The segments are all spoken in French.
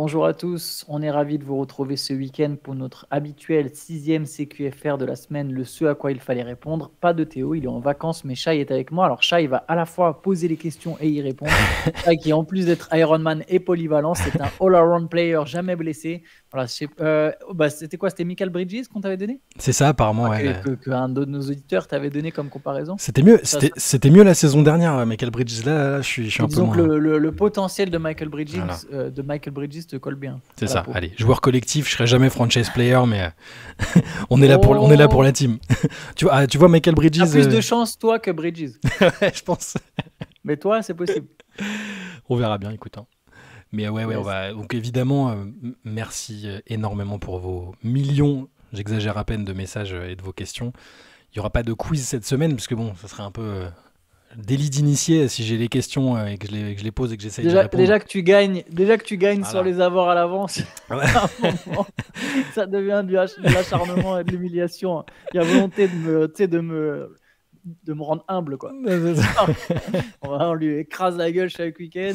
bonjour à tous. On est ravis de vous retrouver ce week-end pour notre habituel sixième CQFR de la semaine, le ce à quoi il fallait répondre. Pas de Théo, il est en vacances, mais Shai est avec moi. Alors Shai va à la fois poser les questions et y répondre. Shai qui, en plus d'être Ironman et polyvalent, c'est un all-around player jamais blessé. Voilà, euh, bah, c'était quoi C'était Michael Bridges qu'on t'avait donné C'est ça, apparemment. Ah, que, un de nos auditeurs t'avait donné comme comparaison. C'était mieux, c'était mieux la saison dernière, Michael Bridges. Là, je suis, un peu. Moins... Le, potentiel de Michael Bridges, euh, de Michael Bridges te colle bien. C'est ça. Allez, joueur collectif, je serai jamais franchise player, mais euh, on est là pour on est là pour la team. tu vois, ah, tu vois Michael Bridges. T'as plus de euh, chance toi que Bridges. je pense. mais toi, c'est possible. on verra bien, écoute. Hein. Mais ouais, ouais, on va. Donc évidemment, euh, merci énormément pour vos millions. J'exagère à peine de messages et de vos questions. Il n'y aura pas de quiz cette semaine, parce que bon, ça serait un peu délit d'initié si j'ai euh, les questions et que je les, pose et que j'essaye de répondre. Déjà que tu gagnes, déjà que tu gagnes sur les avoir à l'avance, ça devient du de l'acharnement et de l'humiliation. Il y a volonté de me, de me, de me rendre humble quoi. on, lui écrase la gueule chaque week-end.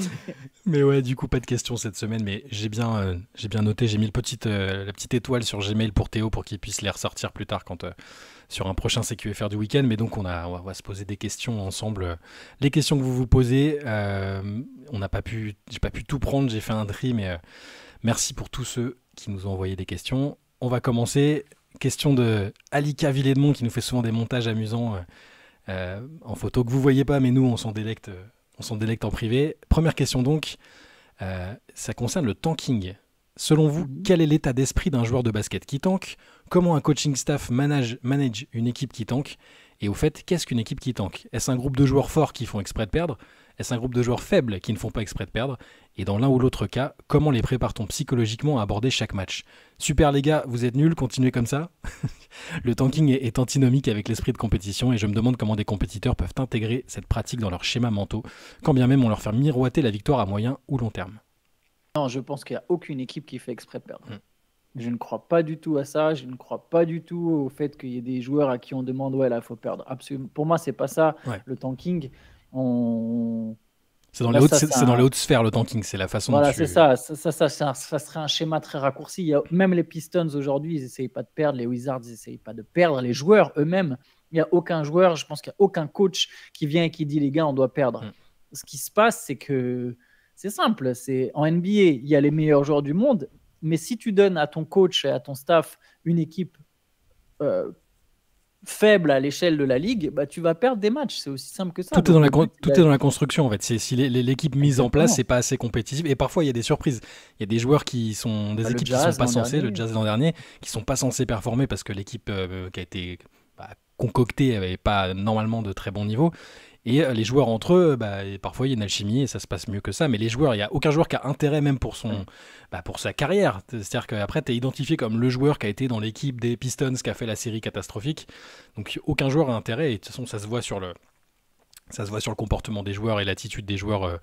Mais ouais, du coup pas de questions cette semaine, mais j'ai bien, euh, j'ai bien noté, j'ai mis le euh, la petite étoile sur Gmail pour Théo pour qu'il puisse les ressortir plus tard quand sur un prochain CQFR du week-end. Mais donc, on, a, on va, se poser des questions ensemble. Les questions que vous vous posez, euh, on n'a pas pu, j'ai pas pu tout prendre, j'ai fait un tri, mais euh, merci pour tous ceux qui nous ont envoyé des questions. On va commencer. Question de Alika Villemont qui nous fait souvent des montages amusants euh, en photo que vous voyez pas, mais nous on s'en délecte, on s'en délecte en privé. Première question donc, ça concerne le tanking. Selon vous, mhm. quel est l'état d'esprit d'un joueur de basket qui tank comment un coaching staff manage, une équipe qui tanque, et au fait, qu'est-ce qu'une équipe qui tanque Est-ce un groupe de joueurs forts qui font exprès de perdre Est-ce un groupe de joueurs faibles qui ne font pas exprès de perdre Et dans l'un ou l'autre cas, comment les prépare-t-on psychologiquement à aborder chaque match Super les gars, vous êtes nuls, continuez comme ça Le tanking est antinomique avec l'esprit de compétition et je me demande comment des compétiteurs peuvent intégrer cette pratique dans leur schéma mentaux, quand bien même on leur fait miroiter la victoire à moyen ou long terme. Non, je pense qu'il n'y a aucune équipe qui fait exprès de perdre. Hmm. Je ne crois pas du tout à ça. Je ne crois pas du tout au fait qu'il y ait des joueurs à qui on demande ouais là faut perdre. Absolument. Pour moi c'est pas ça. Le tanking, c'est dans, les hautes, sphères le tanking, c'est la façon. Voilà, c'est ça. Ça, ça, ça, ça, serait un schéma très raccourci. Il même les Pistons aujourd'hui, ils n'essayent pas de perdre. Les Wizards, ils n'essayent pas de perdre. Les joueurs eux-mêmes, il n'y a aucun joueur, je pense qu'il n'y a aucun coach qui vient et qui dit les gars, on doit perdre. Mm. Ce qui se passe, c'est que c'est simple. C'est en NBA, il y a les meilleurs joueurs du monde, mais si tu donnes à ton coach et à ton staff une équipe euh, faible à l'échelle de la ligue, bah, tu vas perdre des matchs. C'est aussi simple que ça. Tout, est, dans la, tout est dans la construction en fait. C'est, si l'équipe mise en place n'est pas assez compétitive, et parfois il y a des surprises. Il y a des joueurs qui sont des bah, équipes qui sont pas censées, le Jazz l'an dernier, qui sont pas censées performer parce que l'équipe euh, qui a été bah, concoctée avait pas normalement de très bon niveau. Et euh, les joueurs entre eux, bah, parfois il y a une alchimie et ça se passe mieux que ça. Mais les joueurs, il n'y a aucun joueur qui a intérêt même pour, son, mm. bah, pour sa carrière. C'est-à-dire qu'après, tu es identifié comme le joueur qui a été dans l'équipe des Pistons qui a fait la série catastrophique. Donc aucun joueur a intérêt. Et de toute façon, ça se voit sur le, ça se voit sur le comportement des joueurs et l'attitude des joueurs euh,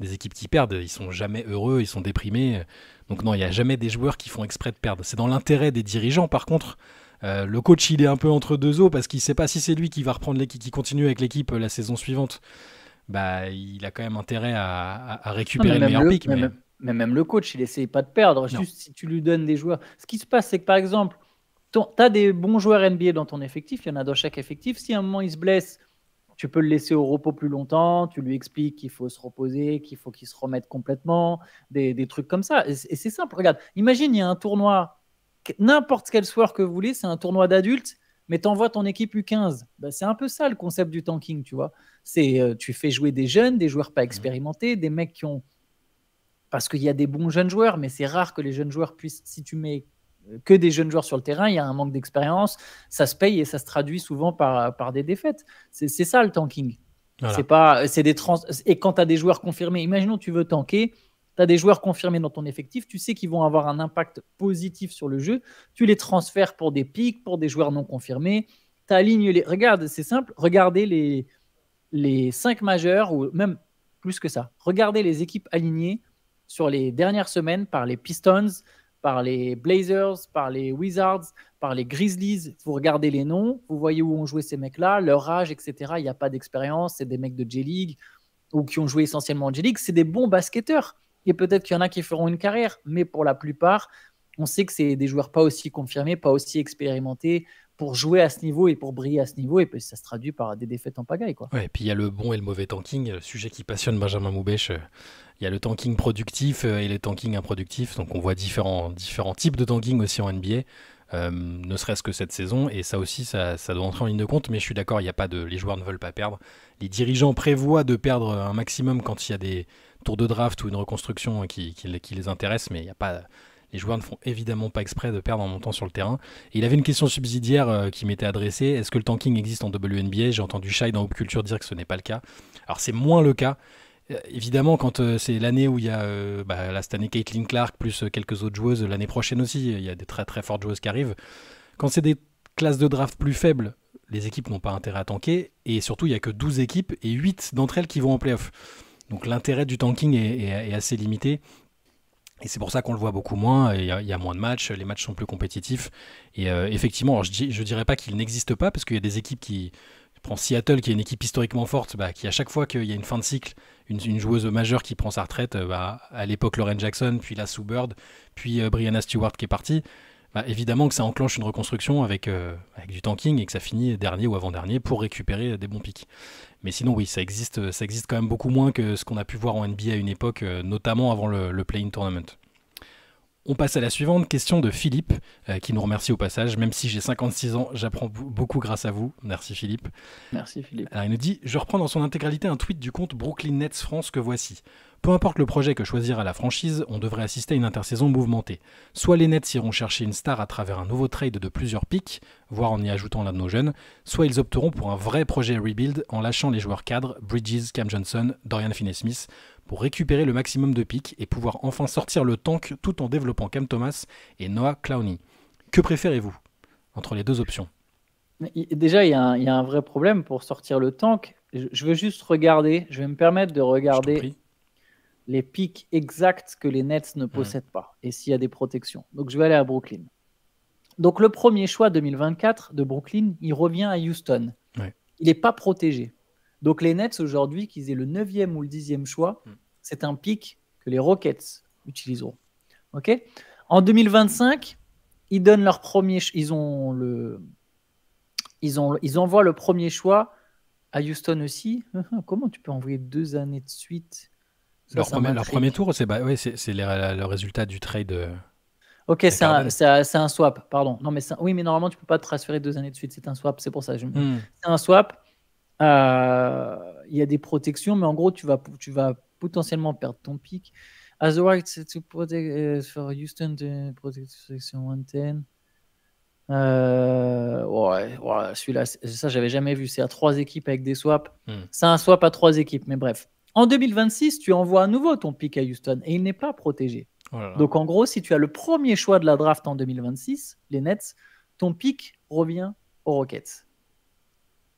des équipes qui perdent. Ils sont jamais heureux, ils sont déprimés. Donc non, il n'y a jamais des joueurs qui font exprès de perdre. C'est dans l'intérêt des dirigeants, par contre, euh, le coach, il est un peu entre deux eaux parce qu'il ne sait pas si c'est lui qui va reprendre l'équipe, qui continue avec l'équipe euh, la saison suivante. Bah, il a quand même intérêt à, récupérer le meilleur Mais... Même, le coach, il essaye pas de perdre. Juste si tu lui donnes des joueurs. Ce qui se passe, c'est que par exemple, tu as des bons joueurs NBA dans ton effectif. Il y en a dans chaque effectif. Si à un moment il se blesse, tu peux le laisser au repos plus longtemps, tu lui expliques qu'il faut se reposer, qu'il faut qu'il se remette complètement, des trucs comme ça. Et, c'est simple, regarde, imagine, il y a un tournoi n'importe quel soir que vous voulez, c'est un tournoi d'adultes, mais t'envoies ton équipe U15. Bah, c'est un peu ça le concept du tanking, tu vois. C'est euh, tu fais jouer des jeunes, des joueurs pas mmh. expérimentés, des mecs qui ont parce qu'il y a des bons jeunes joueurs, mais c'est rare que les jeunes joueurs puissent. Si tu mets euh, que des jeunes joueurs sur le terrain, il y a un manque d'expérience, ça se paye et ça se traduit souvent par, des défaites. C'est ça le tanking. C'est pas, euh, c'est des Et quand tu as des joueurs confirmés, imaginons tu veux tanker, tu as des joueurs confirmés dans ton effectif, tu sais qu'ils vont avoir un impact positif sur le jeu, tu les transfères pour des pics, pour des joueurs non confirmés, tu alignes les... Regarde, c'est simple, regardez les, les cinq majeurs, ou même plus que ça, regardez les équipes alignées sur les dernières semaines par les Pistons, par les Blazers, par les Wizards, par les Grizzlies. Vous regardez les noms, vous voyez où ont joué ces mecs-là, leur âge, etc. Il n'y a pas d'expérience, c'est des mecs de J-League ou qui ont joué essentiellement en J-League. C'est des bons basketteurs. Et peut-être qu'il y en a qui feront une carrière, mais pour la plupart, on sait que c'est des joueurs pas aussi confirmés, pas aussi expérimentés pour jouer à ce niveau et pour briller à ce niveau. Et puis ça se traduit par des défaites en pagaille. Quoi. et puis il y a le bon et le mauvais tanking, sujet qui passionne Benjamin Moubèche. Euh, il y a le tanking productif euh, et le tanking improductif Donc on voit différents, différents types de tanking aussi en NBA. Euh, ne serait-ce que cette saison. Et ça aussi, ça, doit entrer en ligne de compte. Mais je suis d'accord, il y a pas de, les joueurs ne veulent pas perdre. Les dirigeants prévoient de perdre un maximum quand il y a des, tour de draft ou une reconstruction qui, les intéresse, mais il n'y a pas les joueurs ne font évidemment pas exprès de perdre en montant sur le terrain. il avait une question subsidiaire euh, qui m'était adressée. Est-ce que le tanking existe en WNBA J'ai entendu Shai dans Hope Culture dire que ce n'est pas le cas. Alors c'est moins le cas. Euh, évidemment, quand euh, c'est l'année où il y a bah, la Stanley Caitlin Clark plus quelques autres joueuses, l'année prochaine aussi, il y a des très très fortes joueuses qui arrivent. Quand c'est des classes de draft plus faibles, les équipes n'ont pas intérêt à tanker. Et surtout, il n'y a que 12 équipes et 8 d'entre elles qui vont en playoff. Donc l'intérêt du tanking est, assez limité. Et c'est pour ça qu'on le voit beaucoup moins, il y, a, moins de matchs, les matchs sont plus compétitifs. Et euh, effectivement, je ne dirais pas qu'il n'existe pas, parce qu'il y a des équipes qui, prends Seattle, qui est une équipe historiquement forte, bah, qui à chaque fois qu'il y a une fin de cycle, une, joueuse majeure qui prend sa retraite, euh, bah, à l'époque Lauren Jackson, puis la Sue Bird, puis euh, Brianna Stewart qui est partie, bah, évidemment que ça enclenche une reconstruction euh, avec, du tanking et que ça finit dernier ou avant-dernier pour récupérer des bons pics. Mais sinon, oui, ça existe, ça existe quand même beaucoup moins que ce qu'on a pu voir en NBA à une époque, euh, notamment avant le, Play-in Tournament. On passe à la suivante question de Philippe, euh, qui nous remercie au passage. Même si j'ai 56 ans, j'apprends beaucoup grâce à vous. Merci Philippe. Merci Philippe. Alors il nous dit, je reprends dans son intégralité un tweet du compte Brooklyn Nets France que voici. Peu importe le projet que choisira la franchise, on devrait assister à une intersaison mouvementée. Soit les Nets iront chercher une star à travers un nouveau trade de plusieurs pics, voire en y ajoutant l'un de nos jeunes, soit ils opteront pour un vrai projet rebuild en lâchant les joueurs cadres, Bridges, Cam Johnson, Dorian Finney-Smith, pour récupérer le maximum de pics et pouvoir enfin sortir le tank tout en développant Cam Thomas et Noah Clowney. Que préférez-vous entre les deux options Déjà, il il y, a un vrai problème pour sortir le tank. Je veux juste regarder, je vais me permettre de regarder les pics exacts que les Nets ne possèdent pas et s'il y a des protections. Donc je vais aller à Brooklyn. Donc le premier choix 2024 de Brooklyn, il revient à Houston. Il n'est pas protégé. Donc les Nets aujourd'hui, qu'ils aient le 9 ou le dixième choix, mm. c'est un pic que les Rockets utiliseront. OK En 2025, ils donnent leur premier ils ont le ils ont ils envoient le premier choix à Houston aussi. Comment tu peux envoyer deux années de suite leur, premier, tour, c'est bah, le résultat du trade. Euh, ok, c'est un, swap, pardon. Non, mais oui, mais normalement, tu peux pas te transférer deux années de suite. C'est un swap, c'est pour ça. Hmm. C'est un swap. Euh, il y a des protections, mais en gros, tu vas, tu vas potentiellement perdre ton pic. As the right to protect euh, for Houston to protect section 110. ouais, ouais celui-là, ça, j'avais jamais vu. C'est à trois équipes avec des swaps. Hmm. C'est un swap à trois équipes, mais bref. En 2026, tu envoies à nouveau ton pic à Houston et il n'est pas protégé. Oh Donc en gros, si tu as le premier choix de la draft en 2026, les Nets, ton pic revient aux Rockets.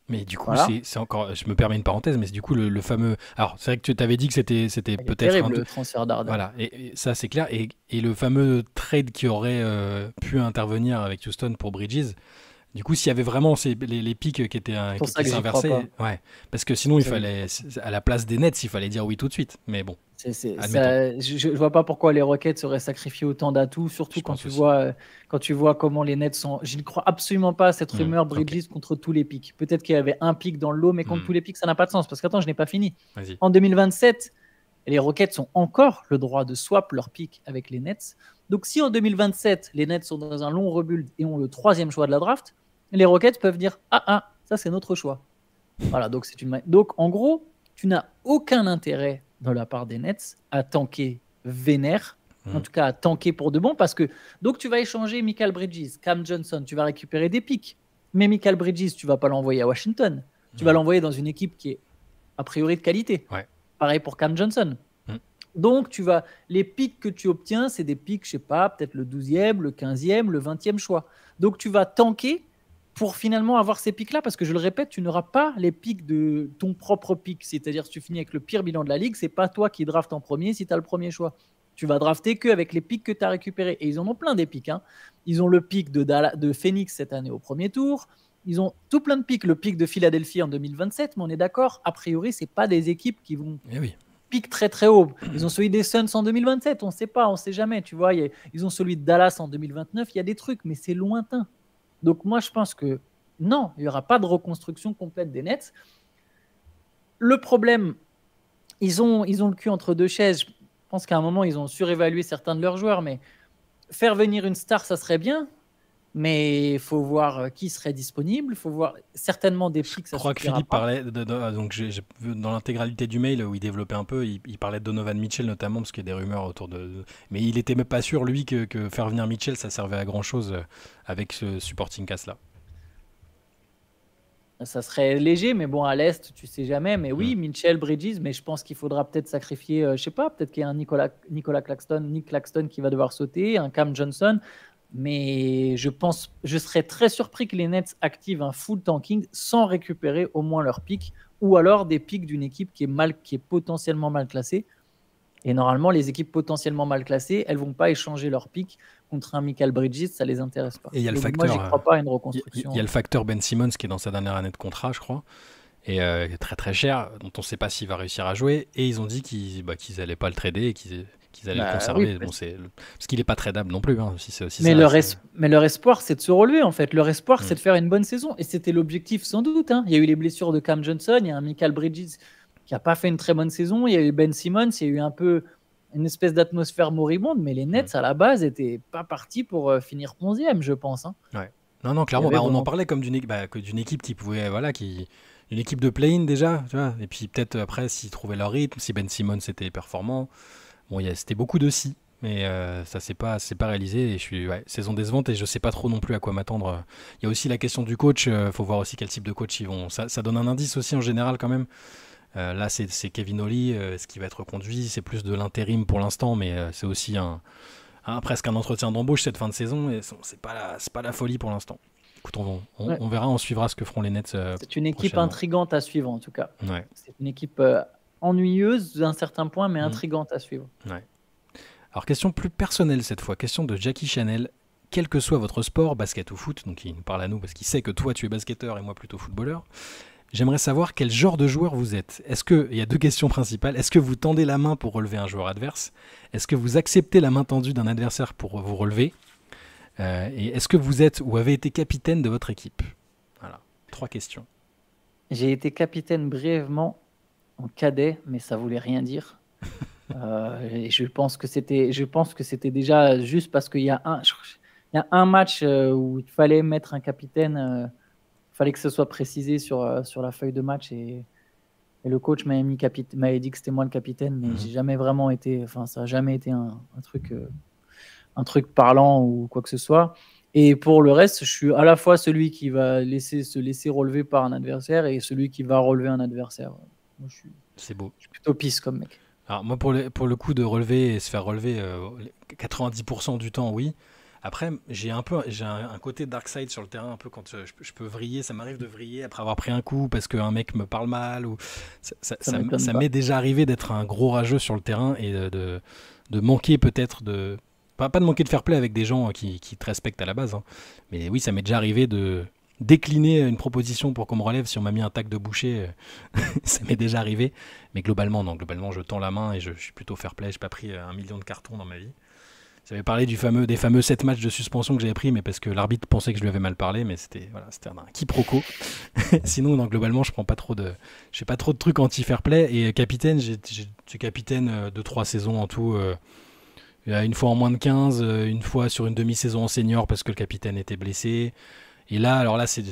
Mais du coup, c'est encore. Je me permets une parenthèse, mais c'est du coup, le, fameux. Alors, c'est vrai que tu t'avais dit que c'était c'était peut-être. Un... le transfert d'Arden. Voilà, et, ça, c'est clair. Et, le fameux trade qui aurait euh, pu intervenir avec Houston pour Bridges, du coup, s'il y avait vraiment les, pics qui étaient, euh, inversés, ouais, parce que sinon, il fallait, à la place des Nets, il fallait dire oui tout de suite. Mais bon. je, vois pas pourquoi les Rockets seraient sacrifiés autant d'atouts, surtout quand tu, vois, euh, quand tu vois comment les Nets sont. Je ne crois absolument pas à cette mmh, rumeur contre tous les pics. Peut-être qu'il y avait un pic dans l'eau, mais contre mmh. tous les pics, ça n'a pas de sens. Parce qu'attends, je n'ai pas fini. En 2027, les Rockets ont encore le droit de swap leur pic avec les Nets. Donc si en 2027, les Nets sont dans un long rebuild et ont le troisième choix de la draft, les Rockets peuvent dire Ah, ah, ça c'est notre choix. Voilà, donc c'est une. Donc en gros, tu n'as aucun intérêt de la part des Nets à tanker vénère, mmh. en tout cas à tanker pour de bon, parce que donc tu vas échanger Michael Bridges, Cam Johnson, tu vas récupérer des pics, mais Michael Bridges, tu vas pas l'envoyer à Washington, tu vas mmh. l'envoyer dans une équipe qui est a priori de qualité. Pareil pour Cam Johnson. Mmh. Donc, tu vas les pics que tu obtiens, c'est des pics, je sais pas, peut-être le 12e, le 15e, le 20e choix. Donc, tu vas tanker pour finalement avoir ces pics-là, parce que je le répète, tu n'auras pas les pics de ton propre pic. C'est-à-dire, si tu finis avec le pire bilan de la ligue, c'est pas toi qui draft en premier si tu as le premier choix. Tu vas drafter que avec les pics que tu as récupérés. Et ils en ont plein des pics. Hein. Ils ont le pic de, de Phoenix cette année au premier tour. Ils ont tout plein de pics. Le pic de Philadelphie en 2027, mais on est d'accord, a priori, c'est pas des équipes qui vont. Eh pic très très haut. Ils ont celui des Suns en 2027, on ne sait pas, on ne sait jamais, tu vois. ils ont celui de Dallas en 2029, il y a des trucs, mais c'est lointain. Donc moi, je pense que non, il n'y aura pas de reconstruction complète des Nets. Le problème, ils ont, ils ont le cul entre deux chaises. Je pense qu'à un moment, ils ont surévalué certains de leurs joueurs, mais faire venir une star, ça serait bien. Mais il faut voir euh, qui serait disponible, il faut voir certainement des prix que ça Je crois que Philippe parlait, de, ah, donc dans l'intégralité du mail où il développait un peu, il, parlait de Donovan Mitchell notamment, parce qu'il y a des rumeurs autour de. Mais il n'était même pas sûr, lui, que, faire venir Mitchell, ça servait à grand chose euh, avec ce supporting cast-là. Ça serait léger, mais bon, à l'Est, tu sais jamais. Mais oui, Mitchell, Bridges, mais je pense qu'il faudra peut-être sacrifier, je euh, je sais pas, peut-être qu'il y a un Nicolas, Nicolas Claxton, Nick Claxton qui va devoir sauter, un Cam Johnson. Mais je pense, je serais très surpris que les Nets activent un full tanking sans récupérer au moins leur pic, ou alors des pics d'une équipe qui est, mal, qui est potentiellement mal classée. Et normalement, les équipes potentiellement mal classées, elles vont pas échanger leur pic contre un Michael Bridges, ça les intéresse pas. Et crois pas à une reconstruction. Il y, a le facteur Ben Simmons qui est dans sa dernière année de contrat, je crois, et euh, très très cher, dont on ne sait pas s'il va réussir à jouer. Et ils ont dit qu'ils bah, qu'ils n'allaient pas le trader et qu'ils qu'ils allaient bah, conserver. bon, c'est... Parce qu'il n'est pas tradable non plus. Hein, mais, leur espoir, c'est de se relever en fait. Leur espoir, mm. c'est de faire une bonne saison. Et c'était l'objectif sans doute. Hein. Il y a eu les blessures de Cam Johnson, il y a un Michael Bridges qui n'a pas fait une très bonne saison, il y a eu Ben Simmons, il y a eu un peu une espèce d'atmosphère moribonde, mais les Nets, mm. à la base, n'étaient pas partis pour euh, finir 11e, je pense. Hein. Ouais. Non, non, clairement, bah, on en parlait comme bah, d'une, équipe qui pouvait, voilà, qui, une équipe de play-in déjà, Et puis peut-être après, s'ils trouvaient leur rythme, si Ben Simmons était performant, Bon, c'était beaucoup de si, mais euh, ça ça s'est pas, pas réalisé. Et je suis ouais, saison décevante et je sais pas trop non plus à quoi m'attendre. Il y a aussi la question du coach. Il euh, faut voir aussi quel type de coach ils vont. Ça, ça donne un indice aussi en général quand même. Euh, là, c'est Kevin Oli, ce qui va être conduit. C'est plus de l'intérim pour l'instant, mais c'est aussi un, presque un entretien d'embauche cette fin de saison. Et c'est pas la, pas la folie pour l'instant. Écoute, on, verra, on suivra ce que feront les Nets. c'est une équipe intrigante à suivre en tout cas. C'est une équipe ennuyeuse d'un certain point, mais mmh. intrigante à suivre. Alors, question plus personnelle cette fois, question de Jackie Chanel. Quel que soit votre sport, basket ou foot, donc il nous parle à nous parce qu'il sait que toi tu es basketteur et moi plutôt footballeur, j'aimerais savoir quel genre de joueur vous êtes. Est-ce que, il y a deux questions principales, est-ce que vous tendez la main pour relever un joueur adverse Est-ce que vous acceptez la main tendue d'un adversaire pour vous relever euh, Et est-ce que vous êtes ou avez été capitaine de votre équipe Voilà, trois questions. J'ai été capitaine brièvement cadet, mais ça voulait rien dire. Euh, et je pense que c'était, je pense que c'était déjà juste parce qu'il y a un, il y a un match euh, où il fallait mettre un capitaine, euh, fallait que ce soit précisé sur sur la feuille de match et, le coach m'a mis m'a dit que c'était moi le capitaine, mais mhm. j'ai jamais vraiment été, enfin ça a jamais été un, un truc, un truc parlant ou quoi que ce soit. Et pour le reste, je suis à la fois celui qui va laisser, se laisser relever par un adversaire et celui qui va relever un adversaire. C'est beau. Je suis plutôt pisse comme mec. Alors moi, pour le, pour le coup de relever et se faire relever 90% euh, du temps, oui. Après, j'ai un peu j'ai un, côté dark side sur le terrain, un peu quand euh, je, peux vriller, ça m'arrive de vriller après avoir pris un coup parce qu'un mec me parle mal ou ça, m'est déjà arrivé d'être un gros rageux sur le terrain et de, de, manquer peut-être de pas, pas, de manquer de faire play avec des gens qui, qui te respectent à la base, hein. mais oui, ça m'est déjà arrivé de décliner une proposition pour qu'on me relève si on m'a mis un tac de boucher. Euh, ça m'est déjà arrivé. Mais globalement, non. Globalement, je tends la main et je, suis plutôt fair play. Je n'ai pas pris euh, un million de cartons dans ma vie. J'avais parlé du fameux, des fameux 7 matchs de suspension que j'avais pris, mais parce que l'arbitre pensait que je lui avais mal parlé, mais c'était voilà, un quiproquo. Sinon, non, globalement, je prends pas trop de, j'ai pas trop de trucs anti-fair play. Et euh, capitaine, été capitaine de trois saisons en tout. une fois en moins de 15, une fois sur une demi-saison en senior parce que le capitaine était blessé. Et là, alors là, c'est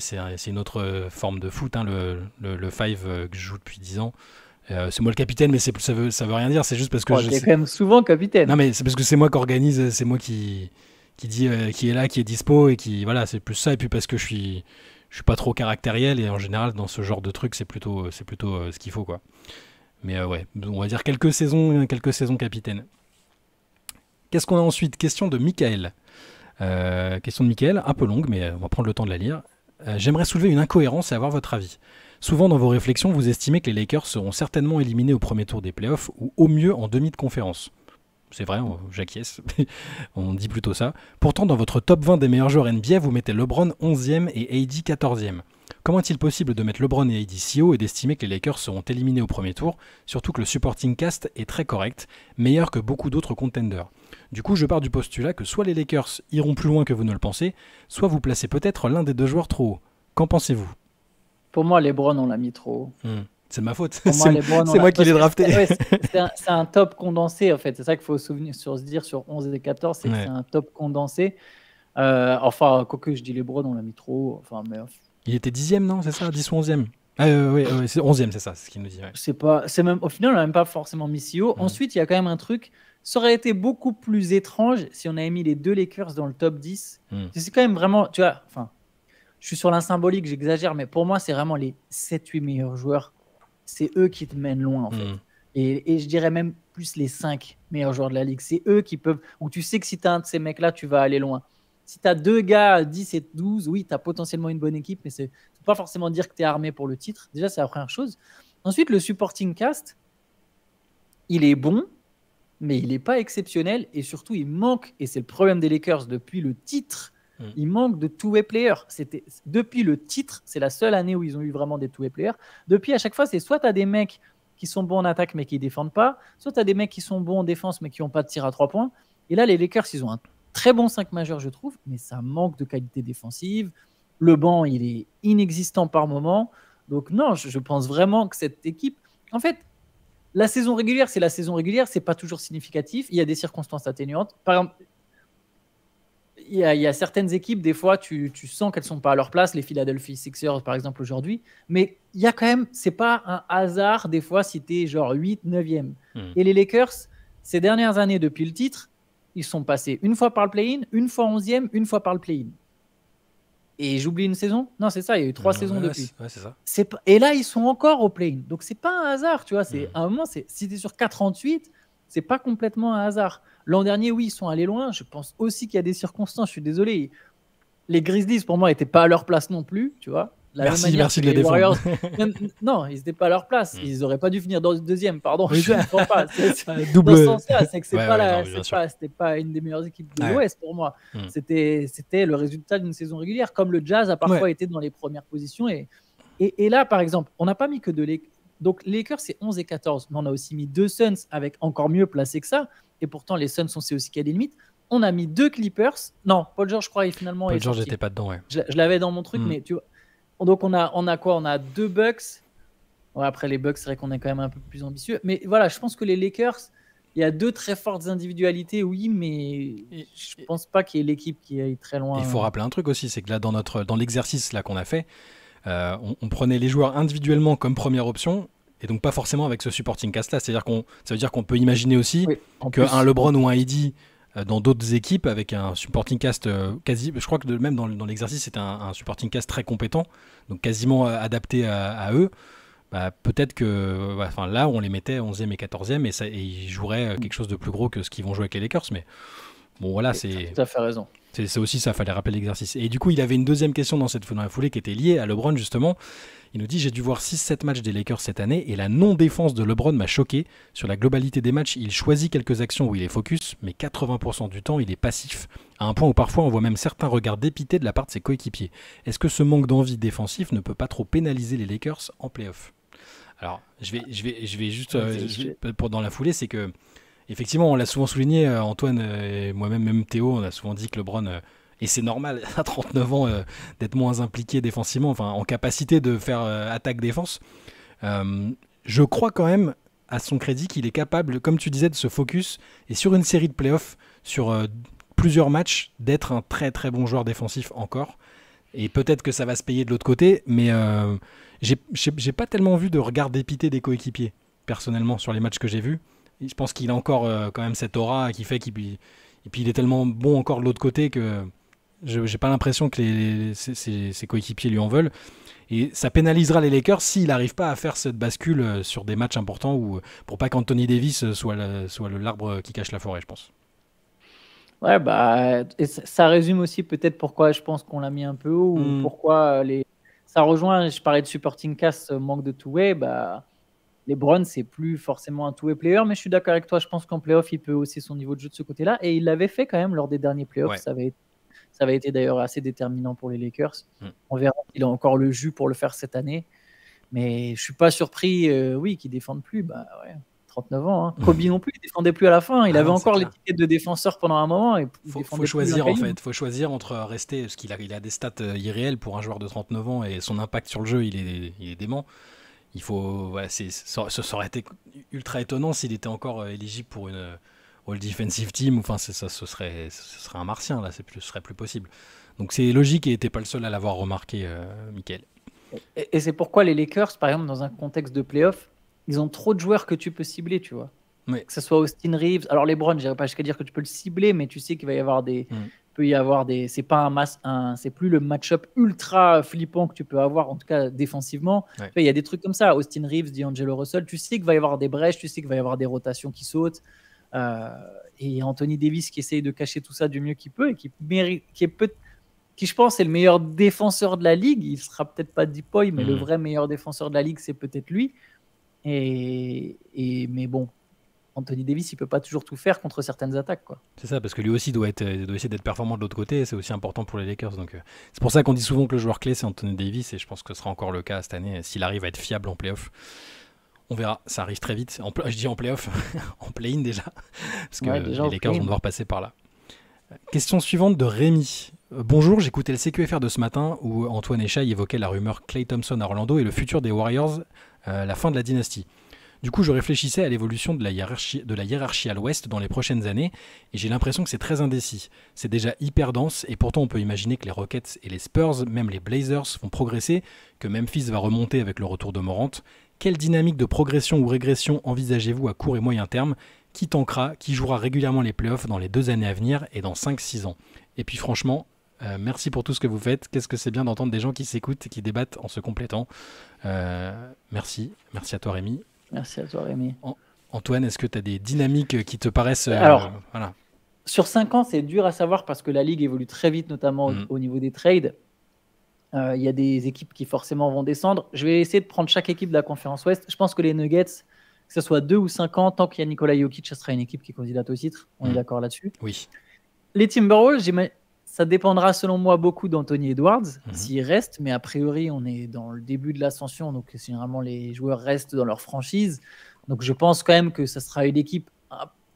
une autre euh, forme de foot, hein, le, le, five euh, que je joue depuis dix ans. Euh, c'est moi le capitaine, mais ça veut, ça veut rien dire. C'est juste parce que oh, je. quand même souvent capitaine. Non, mais c'est parce que c'est moi qui organise, c'est moi qui, qui dit, qui est là, qui est dispo et qui, voilà, c'est plus ça. Et puis parce que je suis, suis pas trop caractériel et en général dans ce genre de truc, c'est plutôt, c'est plutôt ce qu'il faut, quoi. Mais ouais, on va dire quelques saisons, quelques saisons capitaine. Qu'est-ce qu'on a ensuite Question de Michael. Euh, question de Mickaël, un peu longue, mais euh, on va prendre le temps de la lire. Euh, j'aimerais soulever une incohérence et avoir votre avis. Souvent dans vos réflexions, vous estimez que les Lakers seront certainement éliminés au premier tour des playoffs ou au mieux en demi de conférence. C'est vrai, j'acquiesce, on dit plutôt ça. Pourtant, dans votre top 20 des meilleurs joueurs NBA, vous mettez LeBron 11e et AD 14e. Comment est-il possible de mettre LeBron et AD haut et d'estimer que les Lakers seront éliminés au premier tour, surtout que le supporting cast est très correct, meilleur que beaucoup d'autres contenders Du coup, je pars du postulat que soit les Lakers iront plus loin que vous ne le pensez, soit vous placez peut-être l'un des deux joueurs trop haut. Qu'en pensez-vous Pour moi, LeBron, on l'a mis trop hmm. C'est ma faute. C'est moi, qui l'ai drafté. C'est un, top condensé, en fait. C'est ça qu'il faut se dire sur 11 et 14, c'est un top condensé. Euh, enfin, quoique je dis les on l'a mis trop Enfin, mais il était dixième, non C'est ça 10 ou onzième euh, ah, oui, c'est 11e, c'est ça, c'est ce qu'il nous dit. C'est pas, même, au final, on n'a même pas forcément mis si Ensuite, il y a quand même un truc. Ça aurait été beaucoup plus étrange si on avait mis les deux Lakers dans le top 10. Hmm. C'est quand même vraiment, tu vois, enfin, je suis sur la symbolique, j'exagère, mais pour moi, c'est vraiment les 7-8 meilleurs joueurs. C'est eux qui te mènent loin, en fait. Hmm. Et, je dirais même plus les 5 meilleurs joueurs de la ligue. C'est eux qui peuvent, Ou tu sais que si tu un de ces mecs-là, tu vas aller loin. Si tu as deux gars à 10 et 12, oui, tu as potentiellement une bonne équipe, mais c'est pas forcément dire que tu es armé pour le titre. Déjà, c'est la première chose. Ensuite, le supporting cast, il est bon, mais il n'est pas exceptionnel. Et surtout, il manque, et c'est le problème des Lakers depuis le titre, hmm. il manque de two-way players. Depuis le titre, c'est la seule année où ils ont eu vraiment des two-way players. Depuis, à chaque fois, c'est soit tu as des mecs qui sont bons en attaque mais qui défendent pas, soit tu as des mecs qui sont bons en défense mais qui n'ont pas de tir à trois points. Et là, les Lakers, ils ont un très bon 5 majeur, je trouve, mais ça manque de qualité défensive. Le banc, il est inexistant par moment. Donc non, je, pense vraiment que cette équipe, en fait, la saison régulière, c'est la saison régulière, c'est pas toujours significatif. Il y a des circonstances atténuantes. Par exemple, il y a, certaines équipes, des fois, tu, sens qu'elles sont pas à leur place. Les Philadelphia Sixers, par exemple, aujourd'hui. Mais il y a quand même, c'est pas un hasard, des fois, si tu es genre 8, 9e. Hmm. Et les Lakers, ces dernières années, depuis le titre, ils sont passés une fois par le play-in, une fois 11e, une fois par le play-in. Et j'oublie une saison Non, c'est ça, il y a eu trois euh, saisons depuis. Ouais, ça. Et là, ils sont encore au play-in. Donc, c'est pas un hasard, tu vois. C'est hmm. À un moment, si tu es sur ce c'est pas complètement un hasard. L'an dernier, oui, ils sont allés loin. Je pense aussi qu'il y a des circonstances. Je suis désolé. Les Grizzlies, pour moi, n'étaient pas à leur place non plus, tu vois merci, de les, défendre non, ils n'étaient pas à leur place. Mm. Ils n'auraient pas dû finir dans le deuxième, pardon. je comprends pas. C'est, ah, Double... c'est pas, c'était pas, une des meilleures équipes de l'OS l'Ouest pour moi. Mm. C'était, c'était le résultat d'une saison régulière, comme le Jazz a parfois été dans les premières positions. Et, et, là, par exemple, on n'a pas mis que de les... Donc, les Lakers, c'est 11 et 14, mais on a aussi mis deux Suns avec encore mieux placé que ça. Et pourtant, les Suns, on sait aussi qu'il y a des limites on a mis deux Clippers. Non, Paul George, je crois, finalement. Paul George n'était pas dedans, ouais. Je, l'avais dans mon truc, mm. mais tu vois, donc on a, on a quoi On a deux Bucks. après les Bucks, c'est vrai qu'on est quand même un peu plus ambitieux. Mais voilà, je pense que les Lakers, il y a deux très fortes individualités, oui, mais je ne pense pas qu'il y ait l'équipe qui aille très loin. Il faut rappeler un truc aussi, c'est que là, dans, notre, dans l'exercice là qu'on a fait, euh, on, prenait les joueurs individuellement comme première option et donc pas forcément avec ce supporting cast là. C'est-à-dire qu'on, ça veut dire qu'on peut imaginer aussi qu'un LeBron ou un Eddie euh, dans d'autres équipes avec un supporting cast euh, quasi. Je crois que même dans, l'exercice, c'était un, supporting cast très compétent, donc quasiment euh, adapté à, eux. Bah, peut-être que là, on les mettait 11e et 14e et, ça, et ils joueraient quelque chose de plus gros que ce qu'ils vont jouer avec les Lakers, mais Bon, voilà, c'est. Ça fait raison. C'est aussi ça, fallait rappeler l'exercice. Et du coup, il avait une deuxième question dans cette la foulée qui était liée à LeBron, justement. Il nous dit J'ai dû voir 6-7 matchs des Lakers cette année et la non-défense de LeBron m'a choqué. Sur la globalité des matchs, il choisit quelques actions où il est focus, mais 80% du temps, il est passif, à un point où parfois on voit même certains regards dépités de la part de ses coéquipiers. Est-ce que ce manque d'envie défensif ne peut pas trop pénaliser les Lakers en playoff Alors, je vais, je, vais, je vais juste. Euh, pour dans la foulée, c'est que effectivement, on l'a souvent souligné, euh, Antoine euh, et moi-même, même Théo, on a souvent dit que LeBron, euh, et c'est normal à 39 ans d'être moins impliqué défensivement, enfin en capacité de faire attaque-défense. je crois quand même à son crédit qu'il est capable, comme tu disais, de se focus et sur une série de playoffs, sur plusieurs matchs, d'être un très très bon joueur défensif encore. Et peut-être que ça va se payer de l'autre côté, mais je j'ai pas tellement vu de regard dépité des coéquipiers, personnellement, sur les matchs que j'ai vus je pense qu'il a encore euh, quand même cette aura qui fait qu'il et puis il est tellement bon encore de l'autre côté que je n'ai pas l'impression que les, ses, coéquipiers lui en veulent. Et ça pénalisera les Lakers s'il n'arrive pas à faire cette bascule euh, sur des matchs importants ou euh, pour pas qu'Anthony Davis soit, le, l'arbre qui cache la forêt, je pense. Ouais, bah, et ça résume aussi peut-être pourquoi je pense qu'on l'a mis un peu haut ou hmm. pourquoi les. Ça rejoint, je parlais de supporting cast, manque de two-way, bah, les LeBron, c'est plus forcément un tout way player, mais je suis d'accord avec toi. Je pense qu'en playoff, il peut hausser son niveau de jeu de ce côté-là. Et il l'avait fait quand même lors des derniers playoffs. Ça avait été d'ailleurs assez déterminant pour les Lakers. Hmm. On verra s'il a encore le jus pour le faire cette année. Mais je suis pas surpris, euh, oui, qu'il défende plus. Bah 39 ans. Hein. Hmm. Kobe non plus, il défendait plus à la fin. Il ah avait encore l'étiquette de défenseur pendant un moment. Il faut, choisir en fait. Faut choisir entre rester, parce qu'il a, des stats euh, irréelles pour un joueur de 39 ans et son impact sur le jeu, il est dément il faut, voilà, ça, été ultra étonnant s'il était encore euh, éligible pour une All euh, Defensive Team. Enfin, ça, ce serait, ce serait un martien là, c'est plus, ce serait plus possible. Donc c'est logique et était pas le seul à l'avoir remarqué, euh, Et, et c'est pourquoi les Lakers, par exemple, dans un contexte de playoff, ils ont trop de joueurs que tu peux cibler, tu vois. Que ce soit Austin Reeves. Alors, LeBron, je pas jusqu'à dire que tu peux le cibler, mais tu sais qu'il va y avoir des. Peut y avoir des. C'est pas un mass. Un... C'est plus le match-up ultra flippant que tu peux avoir, en tout cas défensivement. il y a des trucs comme ça. Austin Reeves, Angelo Russell. Tu sais qu'il va y avoir des brèches, tu sais qu'il va y avoir des rotations qui sautent. Euh, et Anthony Davis qui essaye de cacher tout ça du mieux qu'il peut et qui, mérite, qui est peut qui je pense est le meilleur défenseur de la ligue. Il sera peut-être pas Deep Boy, mais le mm. vrai meilleur défenseur de la ligue, c'est peut-être lui. Et, et, mais bon, Anthony Davis, il peut pas toujours tout faire contre certaines attaques. quoi. C'est ça, parce que lui aussi doit, être, essayer d'être performant de l'autre côté, et c'est aussi important pour les Lakers. Donc euh, c'est pour ça qu'on dit souvent que le joueur clé, c'est Anthony Davis, et je pense que ce sera encore le cas cette année, s'il arrive à être fiable en playoff. On verra, ça arrive très vite. En, je dis en playoff, en play-in déjà, parce que les Lakers vont devoir passer par là. Question suivante de Rémi. Euh, bonjour, j'écoutais le CQFR de ce matin où Antoine Echaille évoquait la rumeur Clay Thompson à Orlando et le futur des Warriors, euh, la fin de la dynastie. Du coup, je réfléchissais à l'évolution de, la hiérarchie, de la hiérarchie à l'ouest dans les prochaines années, et j'ai l'impression que c'est très indécis. C'est déjà hyper dense, et pourtant on peut imaginer que les Rockets et les Spurs, même les Blazers, vont progresser, que Memphis va remonter avec le retour de Morant. Quelle dynamique de progression ou régression envisagez-vous à court et moyen terme Qui tankera Qui jouera régulièrement les playoffs dans les deux années à venir et dans 5-6 ans Et puis franchement, euh, merci pour tout ce que vous faites. Qu'est-ce que c'est bien d'entendre des gens qui s'écoutent et qui débattent en se complétant. Euh, merci. Merci à toi Rémi. Merci à toi, Rémi. Antoine, est-ce que tu as des dynamiques qui te paraissent. Euh, Alors, voilà. sur 5 ans, c'est dur à savoir parce que la ligue évolue très vite, notamment au mm. niveau des trades. Euh, il y a des équipes qui forcément vont descendre. Je vais essayer de prendre chaque équipe de la conférence Ouest. Je pense que les Nuggets, que ce soit 2 ou 5 ans, tant qu'il y a Nikola Jokic, ce sera une équipe qui candidate au titre. On mm. est d'accord là-dessus. Oui. Les Timberwolves, ça dépendra selon moi beaucoup d'Anthony Edwards mhm. s'il reste, mais a priori on est dans le début de l'ascension, donc généralement les joueurs restent dans leur franchise. Donc je pense quand même que ça sera une équipe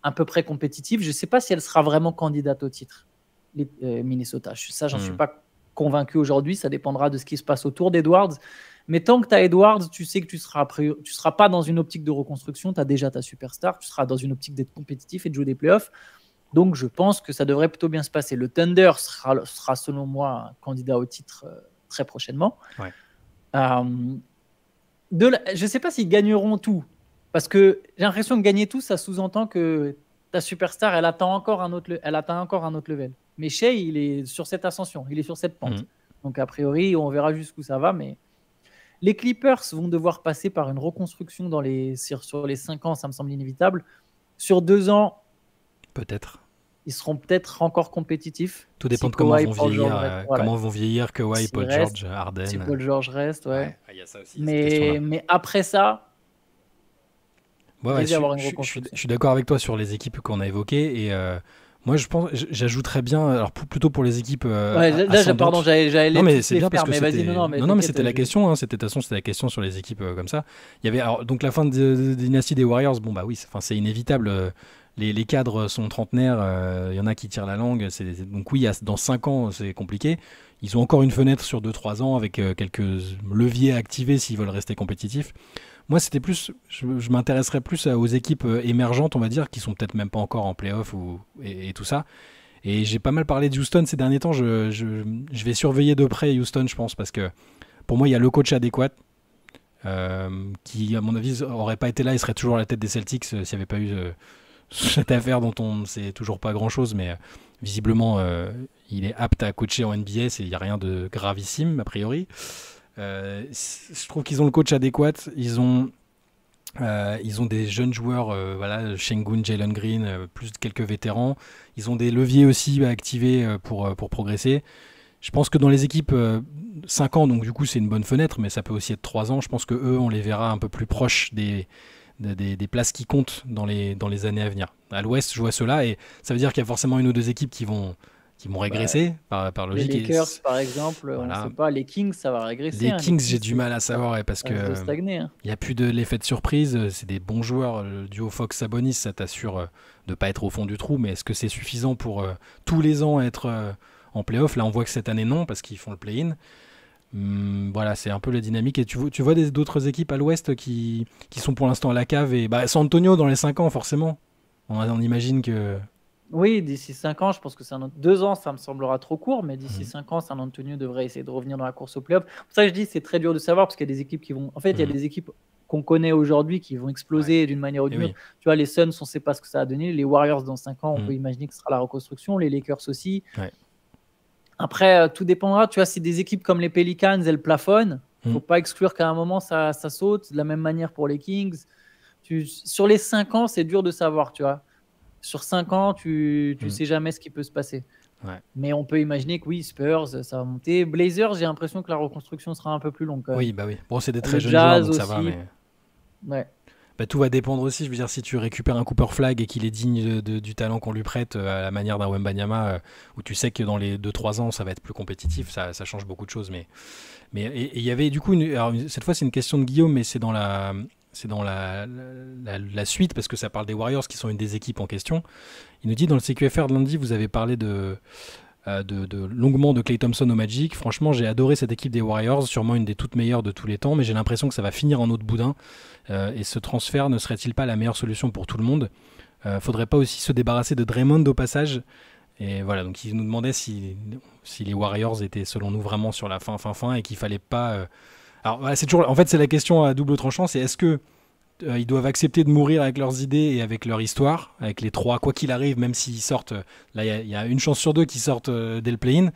à, peu près compétitive. Je ne sais pas si elle sera vraiment candidate au titre, les, euh, Minnesota. Ça, j'en suis mhm. pas convaincu aujourd'hui. Ça dépendra de ce qui se passe autour d'Edwards. Mais tant que tu as Edwards, tu sais que tu seras, tu seras pas dans une optique de reconstruction. Tu as déjà ta superstar. Tu seras dans une optique d'être compétitif et de jouer des playoffs. Donc je pense que ça devrait plutôt bien se passer. Le Thunder sera, sera selon moi candidat au titre euh, très prochainement. Euh, je ne sais pas s'ils gagneront tout, parce que j'ai l'impression que gagner tout, ça sous-entend que ta superstar, elle atteint encore un autre, elle atteint encore un autre level. Mais Shea, il est sur cette ascension, il est sur cette pente. Mm. Donc a priori, on verra jusqu'où ça va, mais les Clippers vont devoir passer par une reconstruction dans les, sur, sur les 5 ans, ça me semble inévitable. Sur 2 ans, peut-être ils seront peut-être encore compétitifs. Tout dépend de comment, vont vieillir, euh, comment vont vieillir Kawhi, Paul George, Harden. Si Paul George reste, ouais. Ah, y a ça aussi, mais, après ça, Ouais, je, je, suis d'accord avec toi sur les équipes qu'on a évoquées et euh, moi je pense j'ajouterais bien alors plutôt pour les équipes euh, ouais, là, pardon j'allais non mais c'était non, mais, c'était la question hein, c'était de toute façon c'était la question sur les équipes comme ça il y avait donc la fin de, dynastie des Warriors bon bah oui enfin c'est inévitable les, cadres sont trentenaires, il euh, y en a qui tirent la langue. c'est donc oui, dans 5 ans, c'est compliqué. Ils ont encore une fenêtre sur 2-3 ans avec euh, quelques leviers à s'ils veulent rester compétitifs. Moi, c'était plus, je, m'intéresserais plus aux équipes euh, émergentes, on va dire, qui sont peut-être même pas encore en playoff ou, et, tout ça. Et j'ai pas mal parlé de Houston ces derniers temps. Je, vais surveiller de près Houston, je pense, parce que pour moi, il y a le coach adéquat. qui, à mon avis, aurait pas été là, il serait toujours à la tête des Celtics s'il n'y avait pas eu cette affaire dont on ne sait toujours pas grand-chose, mais euh, visiblement, euh, il est apte à coacher en NBA, il n'y a rien de gravissime, a priori. Euh, je trouve qu'ils ont le coach adéquat, ils ont, ils ont des jeunes joueurs, voilà, Shengun, Jalen Green, plus de quelques vétérans, ils ont des leviers aussi à activer pour, pour progresser. Je pense que dans les équipes, 5 ans, donc du coup c'est une bonne fenêtre, mais ça peut aussi être 3 ans, je pense que eux, on les verra un peu plus proches des, des, places qui comptent dans les, dans les années à venir. À l'Ouest, je vois cela et ça veut dire qu'il y a forcément une ou deux équipes qui vont, qui vont bah, régresser par, logique. Les Lakers, par exemple, on ne sait pas. Les Kings, ça va régresser. Les hein, Kings, j'ai du mal à savoir parce que hein. il n'y a plus de l'effet de surprise. C'est des bons joueurs. Le duo Fox-Sabonis, ça t'assure euh, de pas être au fond du trou, mais est-ce que c'est suffisant pour euh, tous les ans être euh, en playoff Là, on voit que cette année non, parce qu'ils font le play-in. Hmm, voilà, c'est un peu la dynamique. Et tu, vois, tu vois d'autres équipes à l'ouest qui, qui, sont pour l'instant à la cave. Et bah, San Antonio, dans les 5 ans, forcément. On, imagine que. Oui, d'ici 5 ans, je pense que c'est un... 2 ans, ça me semblera trop court, mais d'ici 5 mhm. ans, San Antonio devrait essayer de revenir dans la course au playoff. Pour ça, je dis c'est très dur de savoir parce qu'il y a des équipes qui vont. En fait, il y a mhm. des équipes qu'on connaît aujourd'hui qui vont exploser d'une manière ou d'une eh autre. Tu vois, les Suns, on ne sait pas ce que ça a donné. Les Warriors, dans 5 ans, on mhm. peut imaginer que ce sera la reconstruction. Les Lakers aussi. Après, euh, tout dépendra. Tu vois, si des équipes comme les Pelicans, elles plafonnent, il mm. ne faut pas exclure qu'à un moment, ça, saute. De la même manière pour les Kings. sur les 5 ans, c'est dur de savoir, tu vois. Sur 5 ans, tu ne mm. sais jamais ce qui peut se passer. Mais on peut imaginer que oui, Spurs, ça va monter. Blazers, j'ai l'impression que la reconstruction sera un peu plus longue. Oui, bah oui. Bon, c'est des très jeunes joueurs, donc ça va, mais... Ouais. Bah, tout va dépendre aussi. Je veux dire, si tu récupères un Cooper Flag et qu'il est digne du talent qu'on lui prête, euh, à la manière d'un Wembanyama, Nyama euh, où tu sais que dans les 2-3 ans, ça va être plus compétitif, ça, change beaucoup de choses. Mais il mais, y avait du coup, cette fois, c'est une question de Guillaume, mais c'est dans la. C'est dans la, la, suite, parce que ça parle des Warriors qui sont une des équipes en question. Il nous dit dans le CQFR de lundi, vous avez parlé de, euh, de, longuement de Clay Thompson au Magic. Franchement, j'ai adoré cette équipe des Warriors, sûrement une des toutes meilleures de tous les temps, mais j'ai l'impression que ça va finir en autre boudin. Euh, et ce transfert ne serait-il pas la meilleure solution pour tout le monde euh, Faudrait pas aussi se débarrasser de Draymond au passage et voilà, donc il nous demandait si, si, les Warriors étaient selon nous vraiment sur la fin, fin, fin, et qu'il fallait pas. Alors voilà, c'est toujours. En fait, c'est la question à double tranchant. C'est est-ce que euh, ils doivent accepter de mourir avec leurs idées et avec leur histoire, avec les trois, quoi qu'il arrive, même s'ils sortent, euh, là il y, a une chance sur deux qu'ils sortent euh, dès le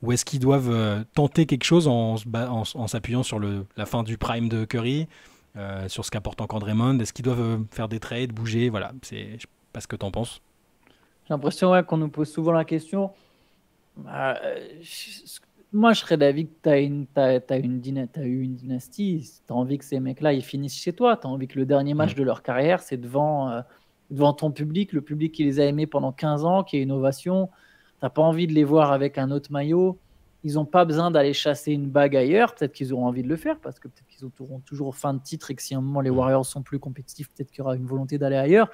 ou est-ce qu'ils doivent euh, tenter quelque chose en, en, s'appuyant sur le, la fin du prime de Curry, sur ce qu'apporte encore Draymond, est-ce qu'ils doivent faire des trades, bouger, voilà, c'est pas ce que t'en penses. J'ai l'impression qu'on nous pose souvent la question, bah, moi, je serais d'avis que tu as, une, as, eu une dynastie. Tu as envie que ces mecs-là, ils finissent chez toi. Tu as envie que le dernier match mm. de leur carrière, c'est devant, euh, devant ton public, le public qui les a aimés pendant 15 ans, qui est une ovation. Tu pas envie de les voir avec un autre maillot. Ils n'ont pas besoin d'aller chasser une bague ailleurs. Peut-être qu'ils auront envie de le faire parce que peut-être qu'ils auront toujours fin de titre et que si à un moment les mm. Warriors sont plus compétitifs, peut-être qu'il y aura une volonté d'aller ailleurs.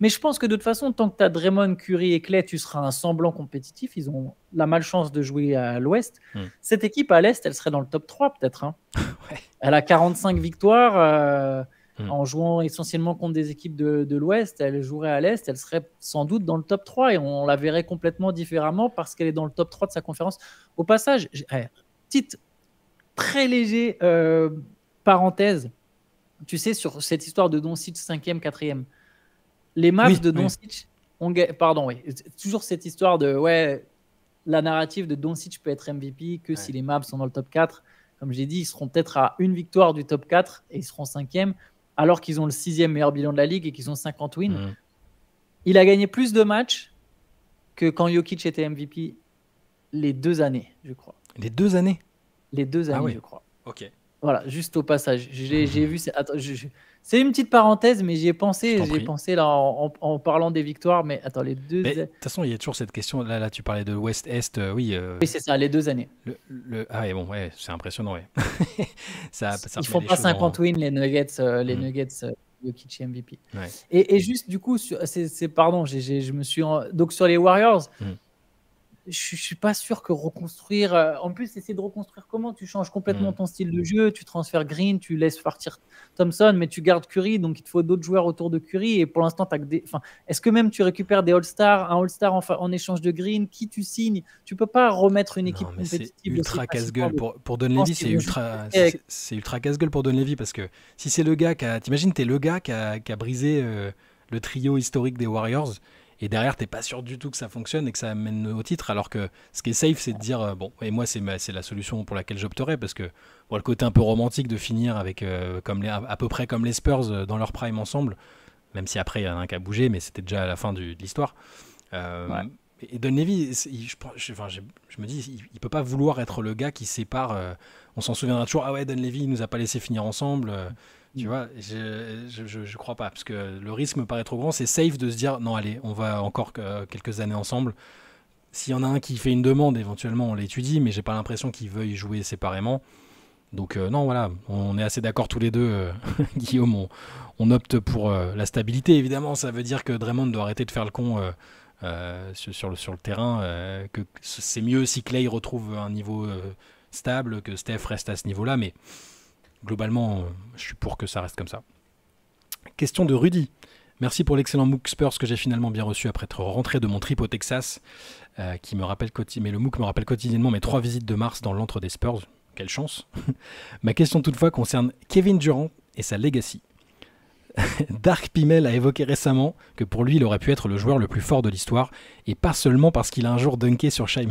Mais je pense que de toute façon, tant que tu as Draymond, Curry et Clay, tu seras un semblant compétitif. Ils ont la malchance de jouer à l'ouest. Hmm. Cette équipe à l'est, elle serait dans le top 3 peut-être. Hein. Elle a 45 victoires. Euh, hmm. En jouant essentiellement contre des équipes de, l'ouest, elle jouerait à l'est, elle serait sans doute dans le top 3 et on, la verrait complètement différemment parce qu'elle est dans le top 3 de sa conférence. Au passage, eh, petite, très léger euh, parenthèse, tu sais, sur cette histoire de Doncic 5e, 4e. Les maps de Doncic oui. ont pardon, oui, toujours cette histoire de ouais, la narrative de Doncic peut être MVP que si les maps sont dans le top 4. Comme j'ai dit, ils seront peut-être à une victoire du top 4 et ils seront cinquième, alors qu'ils ont le sixième meilleur bilan de la ligue et qu'ils ont 50 wins. Mhm. Il a gagné plus de matchs que quand Jokic était MVP les deux années, je crois. Les deux années Les deux ah années, je crois. Ok. Voilà, juste au passage. J'ai mhm. vu. Attends, je, c'est une petite parenthèse, mais j'y ai pensé, j'ai pensé là en, parlant des victoires. Mais attends, les deux. De toute façon, il y a toujours cette question. Là, là tu parlais de West-Est, euh, euh, oui. c'est ça, les deux années. Le, Ah, et bon, ouais, c'est impressionnant, ouais. ça, Ils font pas 50 wins, les Nuggets, euh, les mm. Nuggets Nuggets. Kitchi MVP. Ouais. Et, juste du coup, sur, pardon, je me suis donc sur les Warriors, mm je, ne suis pas sûr que reconstruire. Euh, en plus, essayer de reconstruire comment tu changes complètement mm. ton style de jeu, tu transfères Green, tu laisses partir Thompson, mais tu gardes Curry, donc il te faut d'autres joueurs autour de Curry. Et pour l'instant, est-ce que même tu récupères des All-Stars, un All-Star en, échange de Green Qui tu signes Tu peux pas remettre une équipe non, mais c'est Ultra casse-gueule pour, pour Don Levy, c'est ultra, c'est ultra casse-gueule pour Don Levy parce que si c'est le gars qui a, t'imagines, t'es le gars qui a, brisé euh, le trio historique des Warriors et derrière t'es pas sûr du tout que ça fonctionne et que ça amène au titre alors que ce qui est safe c'est de dire euh, bon et moi c'est c'est la solution pour laquelle j'opterais parce que bon, le côté un peu romantique de finir avec euh, comme à peu près comme les Spurs euh, dans leur prime ensemble même si après il y en a un qui a bougé mais c'était déjà à la fin de l'histoire Et Don Levy, je, enfin, je, me dis, il, ne peut pas vouloir être le gars qui sépare. on s'en souviendra toujours. Ah ouais, Don Levy, il nous a pas laissé finir ensemble. Tu mm. vois, je, je, crois pas, parce que le risque me paraît trop grand. C'est safe de se dire non, allez, on va encore quelques années ensemble. S'il y en a un qui fait une demande, éventuellement on l'étudie, mais j'ai pas l'impression qu'il veuille jouer séparément. Donc, euh, non, voilà, on est assez d'accord tous les deux, euh, Guillaume. On, opte pour euh, la stabilité, évidemment. Ça veut dire que Draymond doit arrêter de faire le con sur, le, sur le terrain. que c'est mieux si Clay retrouve un niveau stable, que Steph reste à ce niveau-là, mais globalement, je suis pour que ça reste comme ça. Question de Rudy. Merci pour l'excellent MOOC Spurs que j'ai finalement bien reçu après être rentré de mon trip au Texas, euh, qui me rappelle mais le MOOC me rappelle quotidiennement mes trois visites de mars dans l'antre des Spurs. Quelle chance Ma question toutefois concerne Kevin Durant et sa legacy. Dark Pimel a évoqué récemment que pour lui, il aurait pu être le joueur le plus fort de l'histoire, et pas seulement parce qu'il a un jour dunké sur Shai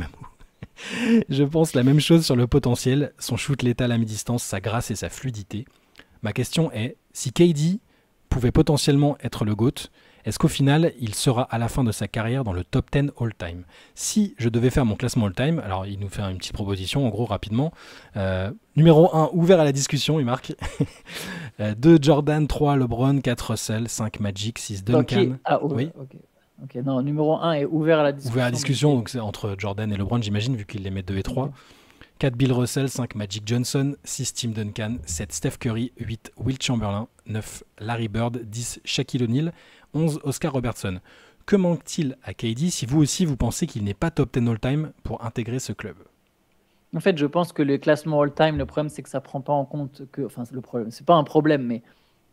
Je pense la même chose sur le potentiel, son shoot létal à mi-distance, sa grâce et sa fluidité. Ma question est, si KD pouvait potentiellement être le GOAT, est-ce qu'au final, il sera à la fin de sa carrière dans le top 10 all-time Si je devais faire mon classement all-time, alors il nous fait une petite proposition, en gros, rapidement. Euh, numéro 1, ouvert à la discussion, il marque. 2, euh, Jordan, 3, LeBron, 4, Russell, 5, Magic, 6, Duncan. Ah, oui. Ok, non, numéro 1 est ouvert à la discussion. Ouvert à la discussion, donc c'est entre Jordan et LeBron, j'imagine, vu qu'il les met 2 et 3. 4 Bill Russell, 5 Magic Johnson, 6 Tim Duncan, 7 Steph Curry, 8 Will Chamberlain, 9 Larry Bird, 10 Shaquille O'Neal, 11 Oscar Robertson. Que manque-t-il à KD si vous aussi vous pensez qu'il n'est pas top 10 all-time pour intégrer ce club En fait, je pense que le classement all-time, le problème c'est que ça prend pas en compte que, enfin le problème, c'est pas un problème, mais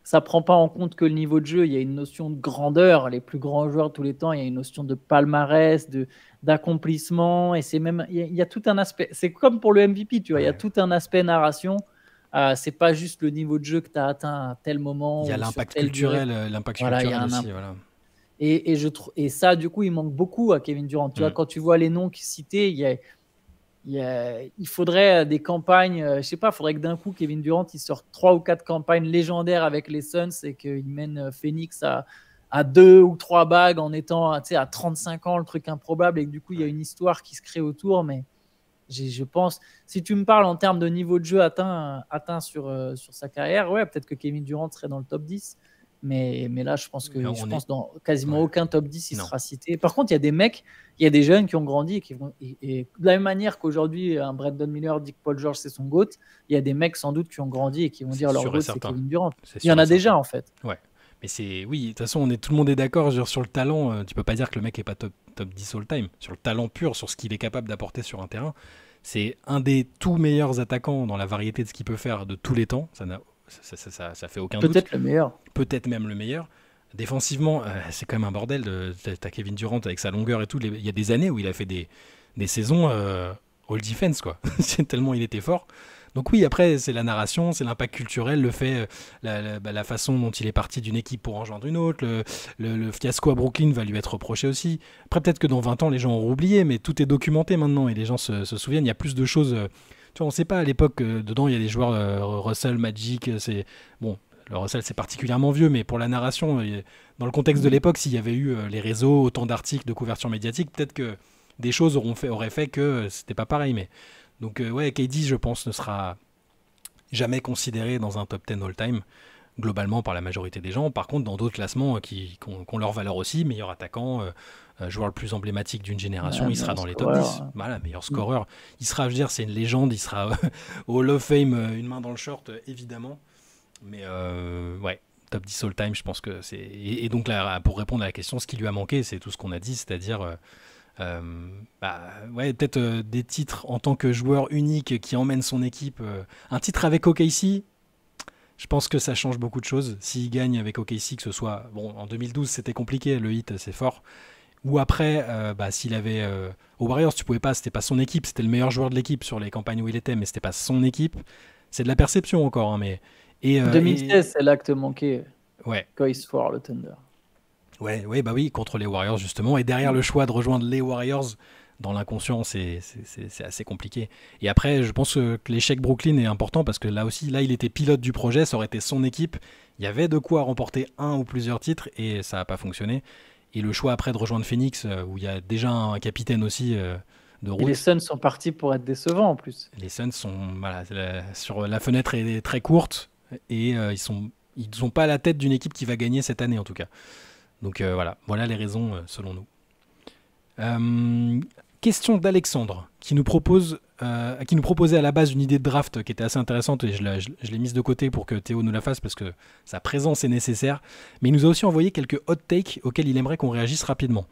ça prend pas en compte que le niveau de jeu. Il y a une notion de grandeur. Les plus grands joueurs de tous les temps, il y a une notion de palmarès, de d'accomplissement. Et c'est même, il y, a, tout un aspect. C'est comme pour le MVP, tu vois. Il y a tout un aspect narration. Euh, c'est pas juste le niveau de jeu que tu as atteint à tel moment. Il y a l'impact culturel, euh, l'impact culturel aussi. Voilà. Et, et, je, et ça, du coup, il manque beaucoup à Kevin Durant. Tu vois, mm. quand tu vois les noms cités, il y a il, faudrait euh, des campagnes, euh, je sais pas, il faudrait que d'un coup, Kevin Durant, il sorte trois ou quatre campagnes légendaires avec les Suns et qu'il mène euh, Phoenix à, deux ou trois bagues en étant à 35 ans, le truc improbable, et que du coup, il y a une histoire qui se crée autour. Mais je pense, si tu me parles en termes de niveau de jeu atteint, atteint sur, sur sa carrière, ouais, peut-être que Kevin Durant serait dans le top 10. Mais, là, je pense que pense dans quasiment aucun top 10, il sera cité. Par contre, il y a des mecs, il y a des jeunes qui ont grandi et qui vont. Et, de la même manière qu'aujourd'hui, un Brandon Miller dit que Paul George c'est son GOAT, il y a des mecs sans doute qui ont grandi et qui vont dire leur GOAT c'est Kevin Durant. Il y en a déjà en fait. Ouais. Mais c'est. Oui, de toute façon, on est, tout le monde est d'accord sur le talent. Euh, tu peux pas dire que le mec est pas top, top 10 all-time. Sur le talent pur, sur ce qu'il est capable d'apporter sur un terrain. C'est un des tout meilleurs attaquants dans la variété de ce qu'il peut faire de tous les temps. Ça n'a ça, fait aucun doute. Peut-être le meilleur. Peut-être même le meilleur. Défensivement, euh, c'est quand même un bordel. t'as Kevin Durant avec sa longueur et tout. Il y a des années où il a fait des, des saisons euh, all defense, quoi. tellement il était fort. Donc oui, après, c'est la narration, c'est l'impact culturel, le fait, euh, bah, la, façon dont il est parti d'une équipe pour rejoindre une autre, le, fiasco à Brooklyn va lui être reproché aussi. Après, peut-être que dans 20 ans, les gens auront oublié, mais tout est documenté maintenant et les gens se souviennent. Il y a plus de choses on ne sait pas à l'époque, euh, dedans, il y a des joueurs euh, Russell, Magic, euh, c'est. Bon, le Russell, c'est particulièrement vieux, mais pour la narration, dans le contexte de mm. l'époque, s'il y avait eu les réseaux, autant d'articles, de couverture médiatique, peut-être que des choses fait, auraient fait que c'était pas pareil. Mais donc, ouais, KD, je pense, ne sera jamais considéré dans un top 10 all-time globalement par la majorité des gens. Par contre, dans d'autres classements euh, qui, ont, leur valeur aussi, meilleur attaquant, euh, euh, joueur le plus emblématique d'une génération, il sera dans les top 10. Voilà, meilleur scoreur. Il sera, je veux dire, c'est une légende, il sera au Hall of Fame, une main dans le short, évidemment. Mais ouais, top 10 all-time, je pense que c'est... Et, donc, là, pour répondre à la question, ce qui lui a manqué, c'est tout ce qu'on a dit, c'est-à-dire... Bah, ouais, peut-être des titres en tant que joueur unique qui emmène son équipe. un titre avec OKC, je pense que ça change beaucoup de choses. S'il gagne avec OKC, que ce soit. Bon, en 2012, c'était compliqué, le hit, euh, c'est fort. Ou après, euh, bah, s'il avait. au euh, Warriors, tu pouvais pas, c'était pas son équipe, c'était le meilleur joueur de l'équipe sur les campagnes où il était, mais c'était pas son équipe. C'est de la perception encore, hein, mais. Et, 2016, c'est l'acte manqué. Ouais. Coïs for le Thunder. Ouais, ouais, bah oui, contre les Warriors justement. Et derrière le choix de rejoindre les Warriors, dans l'inconscient, c'est assez compliqué. Et après, je pense que l'échec Brooklyn est important parce que là aussi, là, il était pilote du projet, ça aurait été son équipe. Il y avait de quoi remporter un ou plusieurs titres et ça n'a pas fonctionné. Et le choix après de rejoindre Phoenix, euh, où il y a déjà un capitaine aussi euh, de route. Et les Suns sont partis pour être décevants en plus. Les Suns sont voilà, sur la fenêtre est très courte et euh, ils sont ils n'ont pas la tête d'une équipe qui va gagner cette année en tout cas. Donc voilà, voilà les raisons selon nous. Question d'Alexandre, qui nous propose euh, qui nous proposait à la base une idée de draft qui était assez intéressante et je l'ai, mise de côté pour que Théo nous la fasse parce que sa présence est nécessaire. Mais il nous a aussi envoyé quelques hot takes auxquels il aimerait qu'on réagisse rapidement.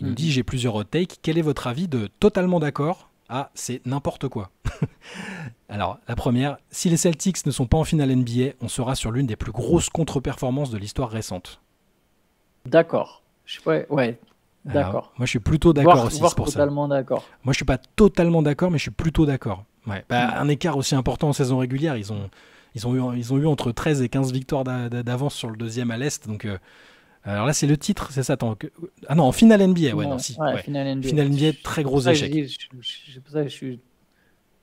Il nous mhm. dit J'ai plusieurs hot takes, quel est votre avis de totalement d'accord à c'est n'importe quoi Alors, la première Si les Celtics ne sont pas en finale NBA, on sera sur l'une des plus grosses contre-performances de l'histoire récente. D'accord. ouais, D'accord. moi, je suis plutôt d'accord aussi pour totalement d'accord. Moi, je suis pas totalement d'accord, mais je suis plutôt d'accord. Ouais. Bah, hmm. un écart aussi important en saison régulière, ils ont, ils ont, eu, ils ont eu entre 13 et 15 victoires d'avance sur le deuxième à l'Est. Donc, euh, alors là, c'est le titre, c'est ça. Tant que... Ah non, en finale NBA, ouais, non, si. Finale NBA, très gros échec. C'est pour ça que je suis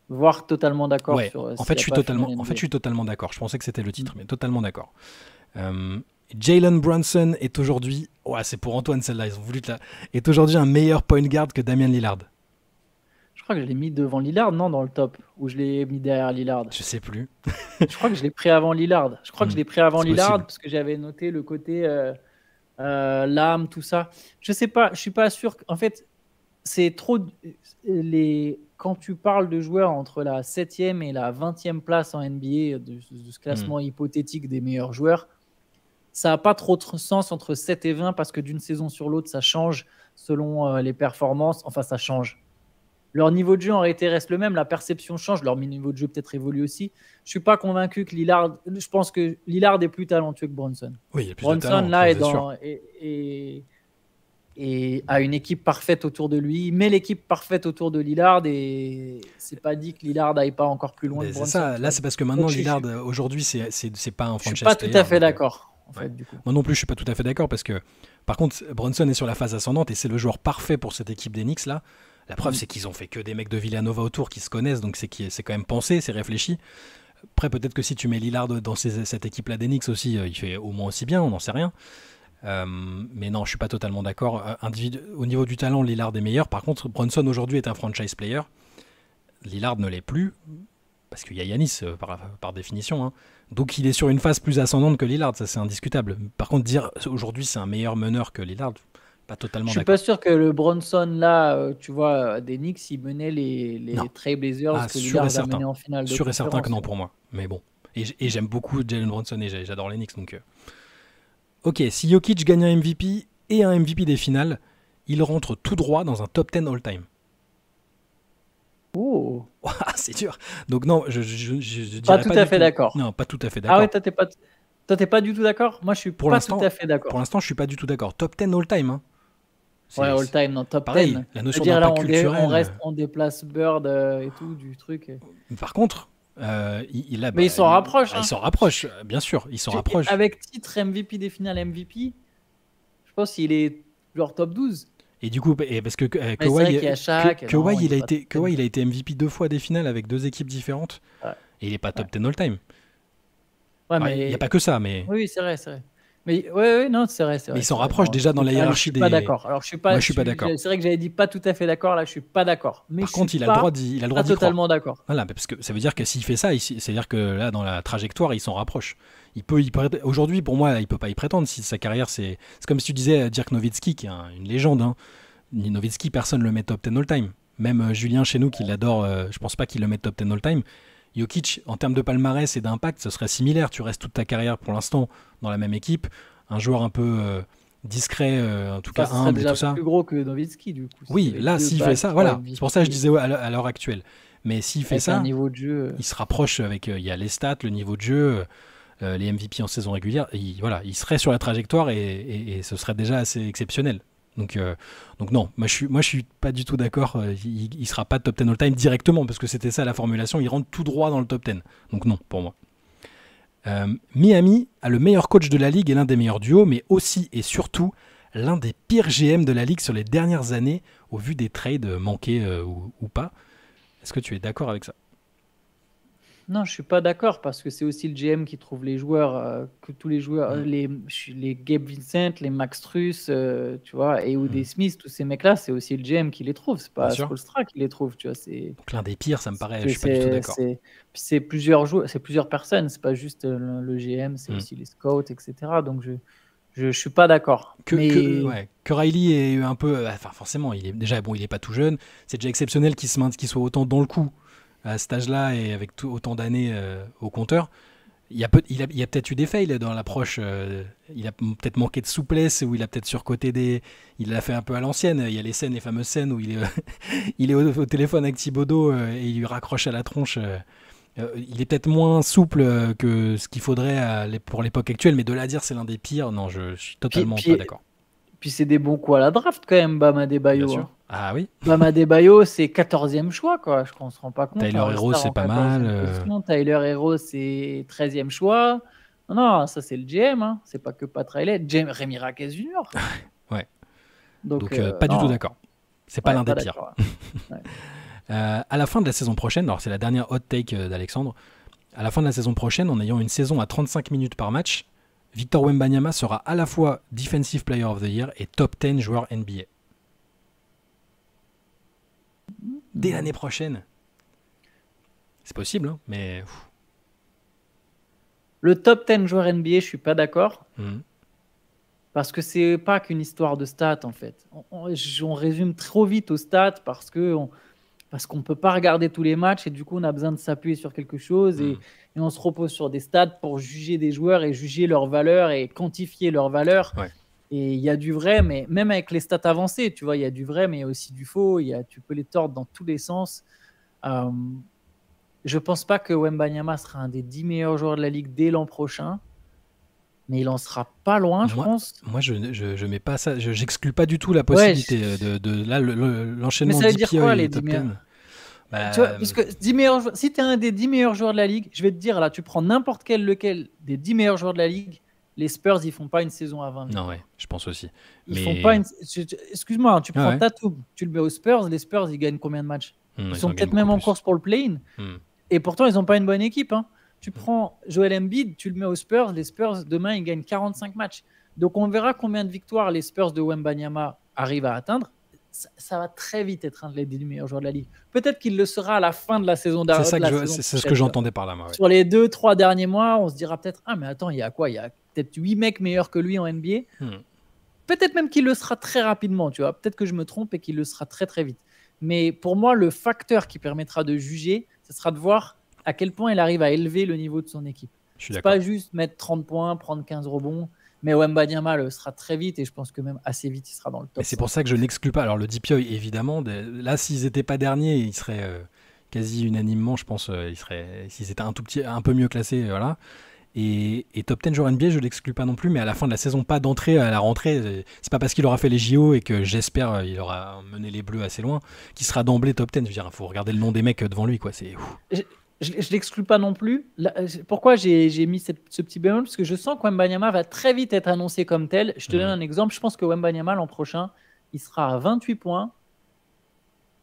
voire totalement d'accord. Sur, euh, en, fait, je suis totalement, en fait, je suis totalement d'accord. Je pensais que c'était le titre, hmm. mais totalement d'accord. Euh, Jalen Brunson est aujourd'hui, ouais, c'est pour Antoine celle-là, ils ont voulu là, est aujourd'hui un meilleur point guard que Damien Lillard. Je crois que je l'ai mis devant Lillard, non, dans le top, ou je l'ai mis derrière Lillard. Je sais plus. je crois que je l'ai pris avant Lillard. Je crois que je hmm, l'ai pris avant Lillard parce que j'avais noté le côté euh, euh l'âme, tout ça. Je sais pas, je suis pas sûr. En fait, c'est trop les quand tu parles de joueurs entre la 7e et la 20e place en NBA de, ce classement hmm. hypothétique des meilleurs joueurs, ça n'a pas trop de sens entre 7 et 20 parce que d'une saison sur l'autre, ça change selon euh, les performances. Enfin, ça change. Leur niveau de jeu en réalité reste le même, la perception change, leur niveau de jeu peut-être évolue aussi. Je suis pas convaincu que Lillard, je pense que Lillard est plus talentueux que Bronson. Oui, il y plus Bronson là est dans, et, a une équipe parfaite autour de lui. Il met l'équipe parfaite autour de Lillard et c'est pas dit que Lillard n'aille pas encore plus loin. C'est ça, là c'est parce que maintenant Lillard euh, aujourd'hui c'est pas un franchise. Je suis pas tout à fait d'accord. Moi non plus, je suis pas tout à fait d'accord parce que, par contre, Bronson est sur la phase ascendante et c'est le joueur parfait pour cette équipe d'Enix là. La preuve, mm. c'est qu'ils ont fait que des mecs de Villanova autour qui se connaissent, donc c'est qui, c'est quand même pensé, c'est réfléchi. Après, peut-être que si tu mets Lillard dans cette équipe-là d'Enix aussi, euh, il fait au moins aussi bien, on n'en sait rien. Euh, mais non, je suis pas totalement d'accord. Au niveau du talent, Lillard est meilleur. Par contre, Bronson aujourd'hui est un franchise player. Lillard ne l'est plus, parce qu'il y a Yanis euh, par, par définition. Hein. Donc il est sur une phase plus ascendante que Lillard, ça c'est indiscutable. Par contre, dire aujourd'hui c'est un meilleur meneur que Lillard, pas totalement. Je suis pas sûr que le Bronson là, euh, tu vois, euh, des Knicks, il menait les, les Trailblazers ah, que Lillard a mené en finale. De sûr et certain que non pour moi, mais bon. Et j'aime beaucoup Jalen Bronson et j'adore les Knicks donc. Euh. Ok, si Jokic gagne un MVP et un MVP des finales, il rentre tout droit dans un top 10 all-time. c'est dur. Donc non, je, je, je, je pas tout à fait d'accord. Non, pas tout à fait d'accord. Ah ouais, toi t'es pas, toi, t'es pas du tout d'accord. Moi, je suis pour pas tout à fait d'accord. Pour l'instant, je suis pas du tout d'accord. Top 10 all time. Hein. Ouais, all time, non, top pareil, 10. La notion dire, là, on, culturel... on, euh, reste, on déplace Bird euh, et tout du truc. Par contre, euh, il, a, mais ils bah, s'en rapprochent. Ah, ils hein. s'en rapprochent, euh, bien sûr, ils s'en rapprochent. Avec titre MVP des finales MVP, je pense qu'il est genre top 12. Et du coup, parce que euh, Kawhi, a euh, été, Kawhi, il a été MVP deux fois des finales avec deux équipes différentes. Et il n'est pas top 10 all-time. Il n'y a pas que ça, mais. Oui, c'est vrai, c'est vrai. Mais ouais, non, c'est vrai, vrai, Mais ils s'en rapprochent déjà dans la hiérarchie des. Pas d'accord. Alors je suis pas. suis pas d'accord. C'est vrai que j'avais dit pas tout à fait d'accord. Là, je suis pas d'accord. par contre, il a le droit d'y. Il a droit totalement d'accord. Voilà, parce que ça veut dire que s'il fait ça, c'est-à-dire que là, dans la trajectoire, il s'en rapproche. Il peut Aujourd'hui, pour moi, il peut pas y prétendre. Si sa carrière, c'est. C'est comme si tu disais euh, Dirk Nowitzki, qui est une légende. Hein. Nowitzki, personne le met top 10 all time. Même euh, Julien chez nous, qui l'adore, euh, je pense pas qu'il le mette top 10 all time. Jokic, en termes de palmarès et d'impact, ce serait similaire. Tu restes toute ta carrière pour l'instant dans la même équipe. Un joueur un peu euh, discret, euh, en tout cas humble et tout ça. plus gros que Nowitzki, du coup. Oui, là, s'il fait ça, voilà. C'est pour ça que je disais à l'heure actuelle. Mais s'il fait ça, niveau de euh. il se rapproche avec. Il y a les stats, le niveau de jeu. les MVP en saison régulière, il, voilà, il serait sur la trajectoire et, ce serait déjà assez exceptionnel. Donc, euh, donc non, moi je suis, moi je suis pas du tout d'accord. Euh, il, sera pas top 10 all-time directement parce que c'était ça la formulation. Il rentre tout droit dans le top 10. Donc non, pour moi. Euh, Miami a le meilleur coach de la ligue et l'un des meilleurs duos, mais aussi et surtout l'un des pires GM de la ligue sur les dernières années au vu des trades manqués ou, pas. Est-ce que tu es d'accord avec ça non, je suis pas d'accord parce que c'est aussi le GM qui trouve les joueurs, euh, que tous les joueurs, les, les Gabe Vincent, les Max Truss, euh, tu vois, et Oudé Smith, tous ces mecs-là, c'est aussi le GM qui les trouve, c'est pas Spolstra qui les trouve, tu vois. C'est l'un des pires, ça me paraît, je suis pas du tout d'accord. C'est plusieurs joueurs, c'est plusieurs personnes, c'est pas juste euh, le, GM, c'est hmm. aussi les scouts, etc. Donc je, je, ne suis pas d'accord. Que, mais... Riley est un peu, enfin forcément, il est déjà bon, il est pas tout jeune. C'est déjà exceptionnel qu'il se soit autant dans le coup à cet âge-là et avec tout, autant d'années euh, au compteur, il, y il a, peut-être eu des fails dans l'approche. Euh, il a peut-être manqué de souplesse ou il a peut-être surcoté des. Il l'a fait un peu à l'ancienne. Il y a les scènes, les fameuses scènes où il est, il est au, téléphone avec Thibaudot euh, et il lui raccroche à la tronche. il est peut-être moins souple que ce qu'il faudrait pour l'époque actuelle, mais de la dire c'est l'un des pires, non, je, suis totalement pas d'accord. Puis c'est des bons coups à la draft quand même, Bama Debayo. Hein. Ah oui. Bama Debayo, c'est 14e choix, quoi. Je crois qu'on se rend pas compte. Tyler hein. Hero, c'est pas mal. Euh. Tyler Hero, c'est 13e choix. Non, ça c'est le GM, hein. c'est pas que Pat Riley. Rémi Raquez Jr. ouais. Donc, euh, euh, pas du tout d'accord. C'est pas l'un des pires. à la fin de la saison prochaine, alors c'est la dernière hot take d'Alexandre. À la fin de la saison prochaine, en ayant une saison à 35 minutes par match, Victor Wembanyama sera à la fois Defensive Player of the Year et Top 10 joueur NBA. Dès l'année prochaine. C'est possible, hein, mais... Le top 10 joueur NBA, je suis pas d'accord. Hmm. Parce que c'est pas qu'une histoire de stats, en fait. On, résume trop vite aux stats parce que parce qu'on ne peut pas regarder tous les matchs et du coup on a besoin de s'appuyer sur quelque chose et, mm. on se repose sur des stats pour juger des joueurs et juger leur valeur et quantifier leur valeur. Et il y a du vrai, mais même avec les stats avancées, tu vois, il y a du vrai, mais y aussi du faux. Y a, tu peux les tordre dans tous les sens. Je euh, je pense pas que Wembanyama sera un des 10 meilleurs joueurs de la ligue dès l'an prochain mais il en sera pas loin, je pense. Moi, je, je, mets pas ça, j'exclus pas du tout la possibilité euh, de, de, là l'enchaînement. mais ça veut dire quoi les 10 meilleurs bah, si tu es un des 10 meilleurs joueurs de la ligue, je vais te dire là, tu prends n'importe quel lequel des 10 meilleurs joueurs de la ligue, les Spurs ils font pas une saison à 20 Non, ouais, je pense aussi. Excuse-moi, tu prends ah tu le mets aux Spurs, les Spurs ils gagnent combien de matchs hmm, ils, sont peut-être même en course pour le play-in. Hmm. Et pourtant, ils n'ont pas une bonne équipe. Hein. Tu prends Joel Embiid, tu le mets aux Spurs. Les Spurs, demain, ils gagnent 45 matchs. Donc, on verra combien de victoires les Spurs de Wembanyama arrivent à atteindre. Ça, va très vite être un des meilleurs joueurs de la ligue. Peut-être qu'il le sera à la fin de la saison d'arrivée. C'est ce que j'entendais par là. Moi, Sur les deux, trois derniers mois, on se dira peut-être Ah, mais attends, il y a quoi Il y a peut-être huit mecs meilleurs que lui en NBA. Hmm. Peut-être même qu'il le sera très rapidement, tu vois. Peut-être que je me trompe et qu'il le sera très, très vite. Mais pour moi, le facteur qui permettra de juger, ce sera de voir à quel point elle arrive à élever le niveau de son équipe. C'est pas juste mettre 30 points, prendre 15 rebonds. Mais Wemba Diama sera très vite et je pense que même assez vite, il sera dans le top. C'est pour ça que je n'exclus pas. Alors, le Dipio, évidemment, là, s'ils n'étaient pas derniers, ils seraient euh, quasi unanimement, je pense, euh, ils seraient, s'ils étaient un tout petit, un peu mieux classés, euh, voilà. Et, top 10 joueur NBA, je ne l'exclus pas non plus, mais à la fin de la saison, pas d'entrée à la rentrée. C'est pas parce qu'il aura fait les JO et que j'espère il aura mené les Bleus assez loin qu'il sera d'emblée top 10. Je veux dire, il faut regarder le nom des mecs devant lui. quoi. C'est je ne l'exclus pas non plus. Euh, pourquoi j'ai mis ce petit bémol Parce que je sens que Wembanyama va très vite être annoncé comme tel. Je te donne un exemple. Je pense que Wembanyama, l'an prochain, il sera à 28 points,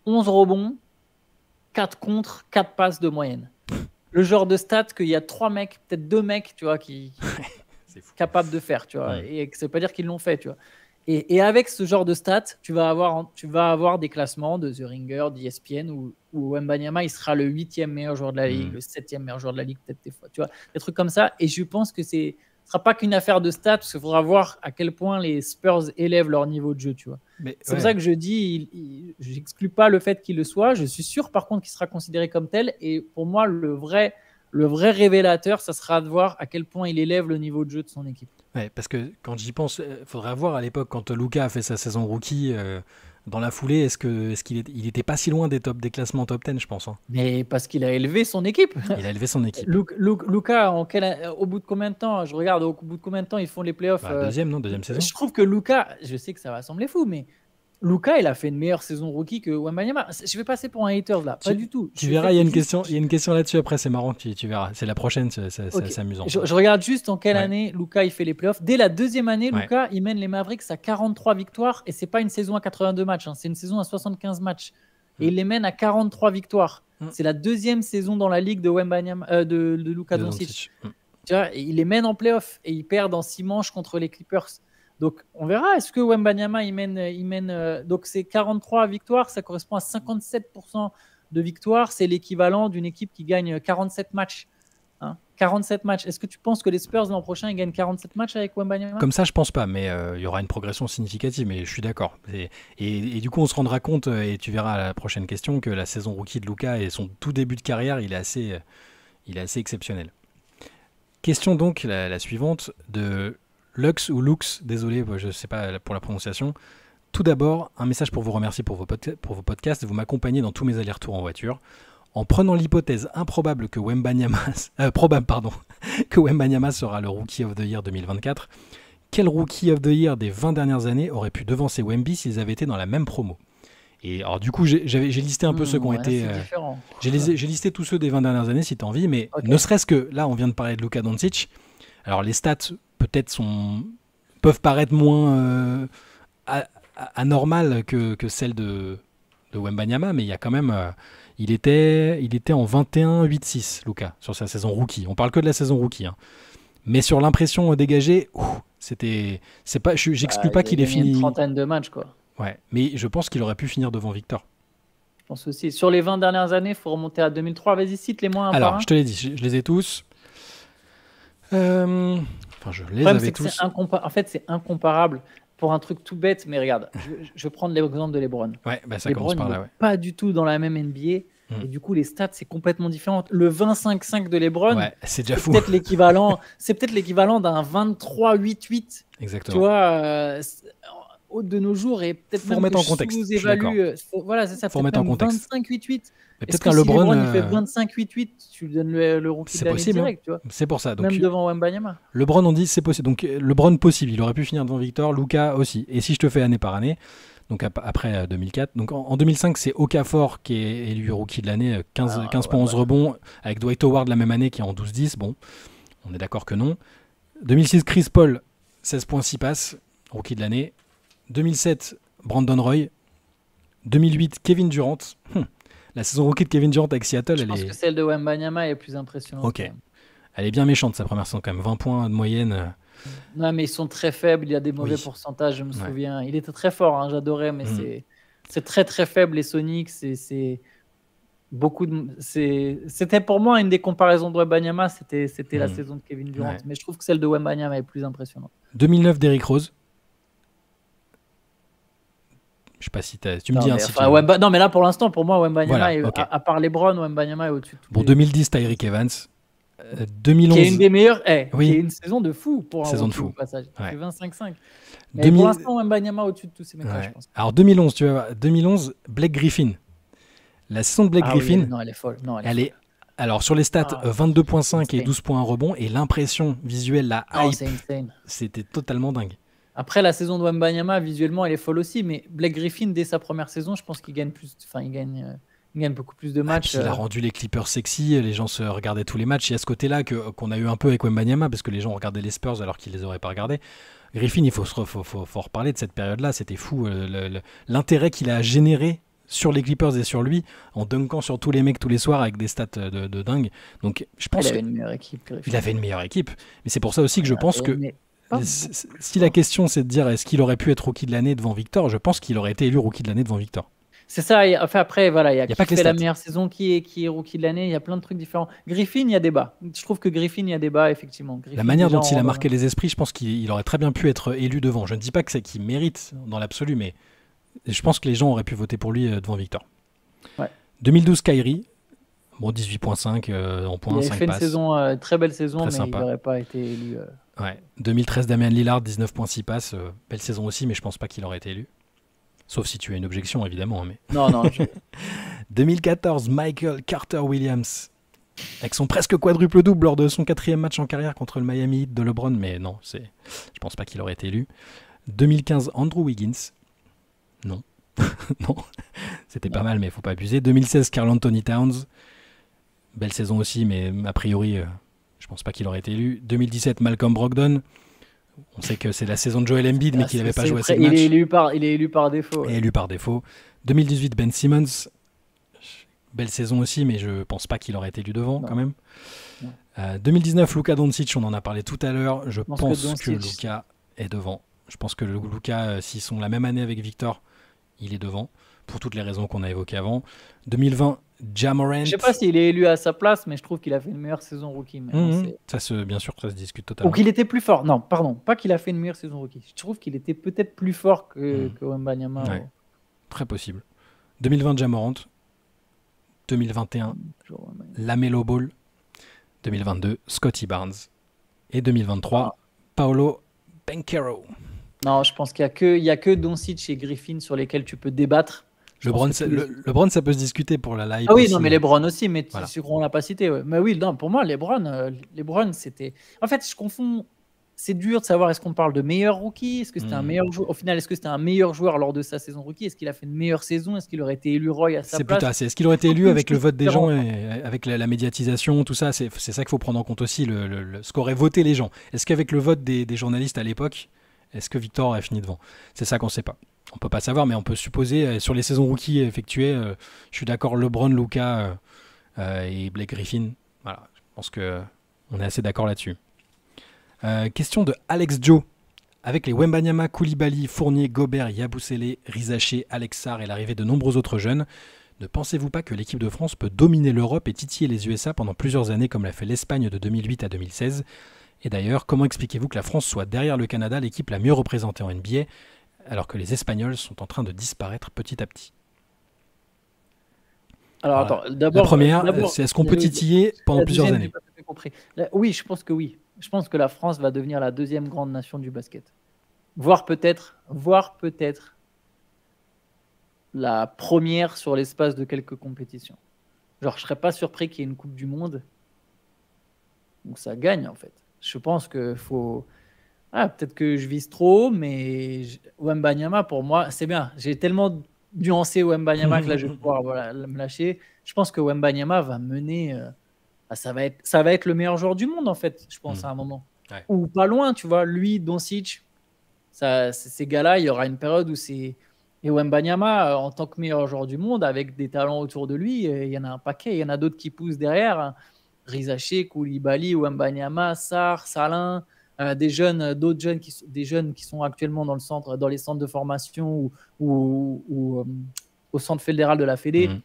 11 rebonds, 4 contre, 4 passes de moyenne. Le genre de stats qu'il y a 3 mecs, peut-être 2 mecs, tu vois, qui, sont capables de faire, tu vois. Et ça veut pas dire qu'ils l'ont fait, tu vois. Et, avec ce genre de stats, tu vas avoir, tu vas avoir des classements de The Ringer, d'ESPN, où, où Mbanyama, il sera le huitième meilleur joueur de la ligue, le mm. le septième meilleur joueur de la ligue, peut-être des fois. Tu vois, des trucs comme ça. Et je pense que ce ne sera pas qu'une affaire de stats, parce qu'il faudra voir à quel point les Spurs élèvent leur niveau de jeu, tu vois. C'est pour ça que je dis, j'exclus pas le fait qu'il le soit. Je suis sûr, par contre, qu'il sera considéré comme tel. Et pour moi, le vrai le vrai révélateur, ça sera de voir à quel point il élève le niveau de jeu de son équipe. Ouais, parce que quand j'y pense, il euh, faudrait voir à l'époque quand Luca a fait sa saison rookie. Euh, dans la foulée, est-ce que est-ce qu'il il était pas si loin des top des classements top 10, je pense. Hein. Mais parce qu'il a élevé son équipe. Il a élevé son équipe. Luca, en euh, au bout de combien de temps Je regarde au bout de combien de temps ils font les playoffs. Bah, deuxième, non, deuxième saison. Je trouve que Luca, je sais que ça va sembler fou, mais Luca, il a fait une meilleure saison rookie que Wembanyama. Je vais passer pour un hater là, pas du tout. Tu verras, il y a une question, y a une question là-dessus après, c'est marrant, tu, verras. C'est la prochaine, c'est amusant. Je, regarde juste en quelle année Luca il fait les playoffs. Dès la deuxième année, Luca il mène les Mavericks à 43 victoires et c'est pas une saison à 82 matchs, hein. c'est une saison à 75 matchs et il les mène à 43 victoires. Mm. C'est la deuxième saison dans la ligue de Wembanyama, euh, de, Luca Doncic. Mm. il les mène en playoffs et ils perdent en 6 manches contre les Clippers. Donc on verra, est-ce que Wembanyama, il mène, euh, il mène euh, donc c'est 43 victoires, ça correspond à 57% de victoires, c'est l'équivalent d'une équipe qui gagne 47 matchs. 47 hein. matchs. Est-ce que tu penses que les Spurs l'an prochain ils gagnent 47 matchs avec Wembanyama Comme ça, je pense pas, mais euh, il y aura une progression significative. Mais je suis d'accord. Et, du coup, on se rendra compte, et tu verras la prochaine question, que la saison rookie de Luca et son tout début de carrière, il est assez, il est assez exceptionnel. Question donc la suivante de Lux ou Lux, désolé, je ne sais pas pour la prononciation. Tout d'abord, un message pour vous remercier pour vos, pour vos podcasts. Vous m'accompagner dans tous mes allers-retours en voiture. En prenant l'hypothèse improbable que Wemba euh, probable, pardon, que sera le Rookie of the Year 2024, quel Rookie of the Year des 20 dernières années aurait pu devancer Wemby s'ils avaient été dans la même promo et alors du coup, j'ai listé un peu hmm, ceux qui ont été. Euh, j'ai listé tous ceux des 20 dernières années si tu as envie, mais ne serait-ce que là, on vient de parler de Luka Doncic. Alors les stats, peut-être sont peuvent paraître moins euh, anormales que, que celles de, de Wembanyama, mais il y a quand même. Euh, il, était, il était en 21-8-6, Lucas, sur sa saison rookie. On parle que de la saison rookie. Hein. Mais sur l'impression dégagée, c'était. C'est pas, j'exclus bah, pas qu'il ait fini. Une trentaine de matchs, quoi. Ouais, mais je pense qu'il aurait pu finir devant Victor. Je pense aussi. Sur les 20 dernières années, il faut remonter à 2003. Vas-y, cite les moins. Alors, je te l'ai dit, je, je, les ai tous. Euh, je les avais tous. En fait, c'est incomparable pour un truc tout bête, mais regarde, je, vais prendre l'exemple de LeBron. Ouais, bah ça commence Pas du tout dans la même NBA. Hmm. Et du coup, les stats, c'est complètement différent. Le 25-5 de LeBron, c'est déjà fou. Peut-être l'équivalent, c'est peut-être l'équivalent d'un 23-8-8. Exactement. Tu vois, euh, de nos jours et peut-être pour mettre en contexte. Évalue, euh, voilà, c'est ça. Faut être en contexte. 25 8 Peut-être qu'un si LeBron, LeBron il fait 25-8-8, euh, tu lui donnes le, rookie de l'année hein. direct, tu vois. C'est pour ça. Donc, même devant Wembanyama. LeBron, on dit c'est possible. Donc euh, LeBron possible. Il aurait pu finir devant Victor, Luca aussi. Et si je te fais année par année, donc après 2004. Donc en, 2005, c'est Okafor qui est élu rookie de l'année, 15, 15 ah, points, 11 rebonds, avec Dwight Howard la même année qui est en 12-10. Bon, on est d'accord que non. 2006, Chris Paul, 16 points, 6 passes, rookie de l'année. 2007, Brandon Roy. 2008, Kevin Durant. Hmm. La saison rookie de Kevin Durant avec Seattle, Je elle pense que celle de Wembanyama est plus impressionnante. Ok. Elle est bien méchante, sa première saison, quand même. 20 points de moyenne. Euh. Non, mais ils sont très faibles. Il y a des mauvais pourcentages, je me souviens. Il était très fort, hein, j'adorais, mais hmm. c'est très très faible. Les Sonics, c'est beaucoup de. C'était pour moi une des comparaisons de Wembanyama, c'était c'était la hmm. saison de Kevin Durant. Mais je trouve que celle de Wembanyama est plus impressionnante. 2009, Derrick Rose. Je sais pas si as... tu me dis. un. Hein, non, mais là pour l'instant, pour moi, Wemba voilà, est... okay. à, à, part LeBron, est au-dessus. De bon, 2010, Tyreek Evans. 2011. Euh, qui est une des meilleures. Eh, oui. Qui est une saison de fou pour un saison de fou. passage. Ouais. 25-5. pour l'instant, Wembanyama au-dessus de tous ces mecs ouais. je pense. Alors 2011, tu vois, 2011, Blake Griffin. La saison de Blake ah Griffin. non, elle est folle. Non, elle, est... Alors sur les stats, 22.5 ah, et 12 points rebonds et l'impression visuelle, la hype, c'était totalement dingue. Après, la saison de Wembanyama, visuellement, elle est folle aussi, mais Blake Griffin, dès sa première saison, je pense qu'il gagne plus. Enfin, il gagne. Euh, il gagne beaucoup plus de matchs. il a euh. rendu les Clippers sexy, les gens se regardaient tous les matchs. Il y a ce côté-là qu'on a eu un peu avec Wembanyama, parce que les gens regardaient les Spurs alors qu'ils les auraient pas regardés. Griffin, il faut, se faut, faut, reparler de cette période-là, c'était fou. Euh, l'intérêt qu'il a généré sur les Clippers et sur lui, en dunkant sur tous les mecs tous les soirs avec des stats de, dingue. Donc je pense il avait une meilleure équipe. Griffin. Il avait une meilleure équipe. Mais c'est pour ça aussi que je pense que si la question c'est de dire est-ce qu'il aurait pu être rookie de l'année devant Victor, je pense qu'il aurait été élu rookie de l'année devant Victor. C'est ça, enfin après, voilà, il y a, pas que fait la meilleure saison, qui est, qui est rookie de l'année, il y a plein de trucs différents. Griffin, il y a débat. Je trouve que Griffin, il y a débat, effectivement. la manière dont il a marqué euh, les esprits, je pense qu'il aurait très bien pu être élu devant. Je ne dis pas que c'est qu'il mérite dans l'absolu, mais je pense que les gens auraient pu voter pour lui euh, devant Victor. 2012, Kyrie. Bon, 18.5 euh, en points, Il a fait une saison, très belle saison, mais il n'aurait pas été élu. Ouais. 2013, Damien Lillard, 19.6 passes. Euh, belle saison aussi, mais je pense pas qu'il aurait été élu. Sauf si tu as une objection, évidemment. Hein, mais... Non, non. 2014, Michael Carter Williams. Avec son presque quadruple double lors de son quatrième match en carrière contre le Miami Heat de LeBron, mais non, c'est, je pense pas qu'il aurait été élu. 2015, Andrew Wiggins. Non. non. C'était pas mal, mais faut pas abuser. 2016, Carl Anthony Towns. Belle saison aussi, mais a priori, euh, je pense pas qu'il aurait été élu. 2017, Malcolm Brogdon. On sait que c'est la saison de Joel Embiid, mais ah, qu'il n'avait pas joué assez de matchs. Il est élu par, il est élu par défaut. élu par défaut. 2018, Ben Simmons. Belle saison aussi, mais je pense pas qu'il aurait été élu devant quand même. 2019, euh, Luca Doncic, on en a parlé tout à l'heure. Je, pense, que, Luca est devant. Je pense que le Luka, euh, s'ils sont la même année avec Victor, il est devant, pour toutes les raisons qu'on a évoquées avant. 2020, Jamorant. Je sais pas s'il est élu à sa place, mais je trouve qu'il a fait une meilleure saison rookie. Mhm. ça se, bien sûr, ça se discute totalement. Ou qu'il était plus fort. Non, pardon, pas qu'il a fait une meilleure saison rookie. Je trouve qu'il était peut-être plus fort que, Wemba mhm. que Très possible. 2020 Jamorant, 2021 Lamelo Ball, 2022 Scotty Barnes et 2023 Paolo Banquero. Non, je pense qu'il n'y a que, y a que Doncic et Griffin sur lesquels tu peux débattre le le, ça peut se discuter pour la live. Ah oui, non, mais les aussi, mais c'est sur on l'a pas cité. Mais oui, non, pour moi, les euh, c'était. En fait, je confonds. C'est dur de savoir est-ce qu'on parle de meilleur rookie, est-ce que c'était un hmm. meilleur joueur. Au final, est-ce que c'était un meilleur joueur lors de sa saison rookie, est-ce qu'il a fait une meilleure saison, est-ce qu'il aurait été élu Roy à sa place. est-ce qu'il aurait été élu avec le vote des gens, et avec la, médiatisation, tout ça. C'est ça qu'il faut prendre en compte aussi, le ce qu'auraient voté les gens. Est-ce qu'avec le vote des, des journalistes à l'époque, est-ce que Victor a fini devant C'est ça qu'on ne sait pas on peut pas savoir, mais on peut supposer euh, sur les saisons rookies effectuées, euh, je suis d'accord, LeBron, Luca euh, et Blake Griffin. Voilà, je pense que on est assez d'accord là-dessus. question de Alex Joe. Avec les Wembanyama, Koulibaly, Fournier, Gobert, Yabusele, Rizaché, Alexar et l'arrivée de nombreux autres jeunes, ne pensez-vous pas que l'équipe de France peut dominer l'Europe et titiller les USA pendant plusieurs années comme l'a fait l'Espagne de 2008 à 2016 Et d'ailleurs, comment expliquez-vous que la France soit derrière le Canada l'équipe la mieux représentée en NBA alors que les Espagnols sont en train de disparaître petit à petit. Alors, euh, attends, d'abord. La première, euh, c'est est-ce qu'on peut titiller pendant plusieurs années Oui, je pense que oui. Je pense que la France va devenir la deuxième grande nation du basket. Voire peut-être, voire peut-être la première sur l'espace de quelques compétitions. Genre, je serais pas surpris qu'il y ait une Coupe du Monde. Donc ça gagne en fait. Je pense que faut. Ah, peut-être que je vise trop, mais Wembanyama, pour moi, c'est bien. J'ai tellement nuancé Wembanyama que là, je vais pouvoir me lâcher. Je pense que Wembanyama va mener. Euh, ah, ça, va être, ça va être le meilleur joueur du monde, en fait, je pense, mm. à un moment. Ou pas loin, tu vois. Lui, Doncic, ça, ces gars-là, il y aura une période où c'est. Et Wembanyama, euh, en tant que meilleur joueur du monde, avec des talents autour de lui, euh, il y en a un paquet. Il y en a d'autres qui poussent derrière. Hein. Rizaché, Koulibaly, Wembanyama, Sar, Salin. Euh, des jeunes, euh, d'autres jeunes qui, des jeunes qui sont actuellement dans le centre, dans les centres de formation ou, euh, au centre fédéral de la Fédé. Mhm.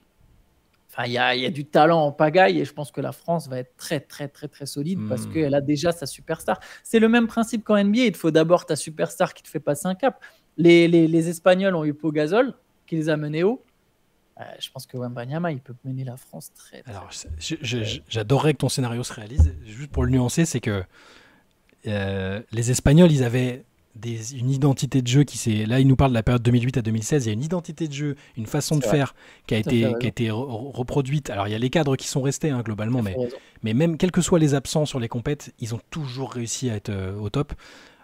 Enfin, il y a, du talent en pagaille et je pense que la France va être très, très, très, très solide parce mhm. qu'elle a déjà sa superstar. C'est le même principe qu'en NBA. Il faut d'abord ta superstar qui te fait passer un cap. Les, Espagnols ont eu Pogazol qui les a menés haut. je pense que Wembanyama, il peut mener la France très. très Alors, j'adorerais que ton scénario se réalise. Juste pour le nuancer, c'est que euh, les Espagnols, ils avaient une identité de jeu qui s'est. Là, ils nous parlent de la période 2008 à 2016. Il y a une identité de jeu, une façon de faire qui a été, été reproduite. Alors, il y a les cadres qui sont restés hein, globalement, mais, même quels que soient les absents sur les compètes, ils ont toujours réussi à être euh, au top.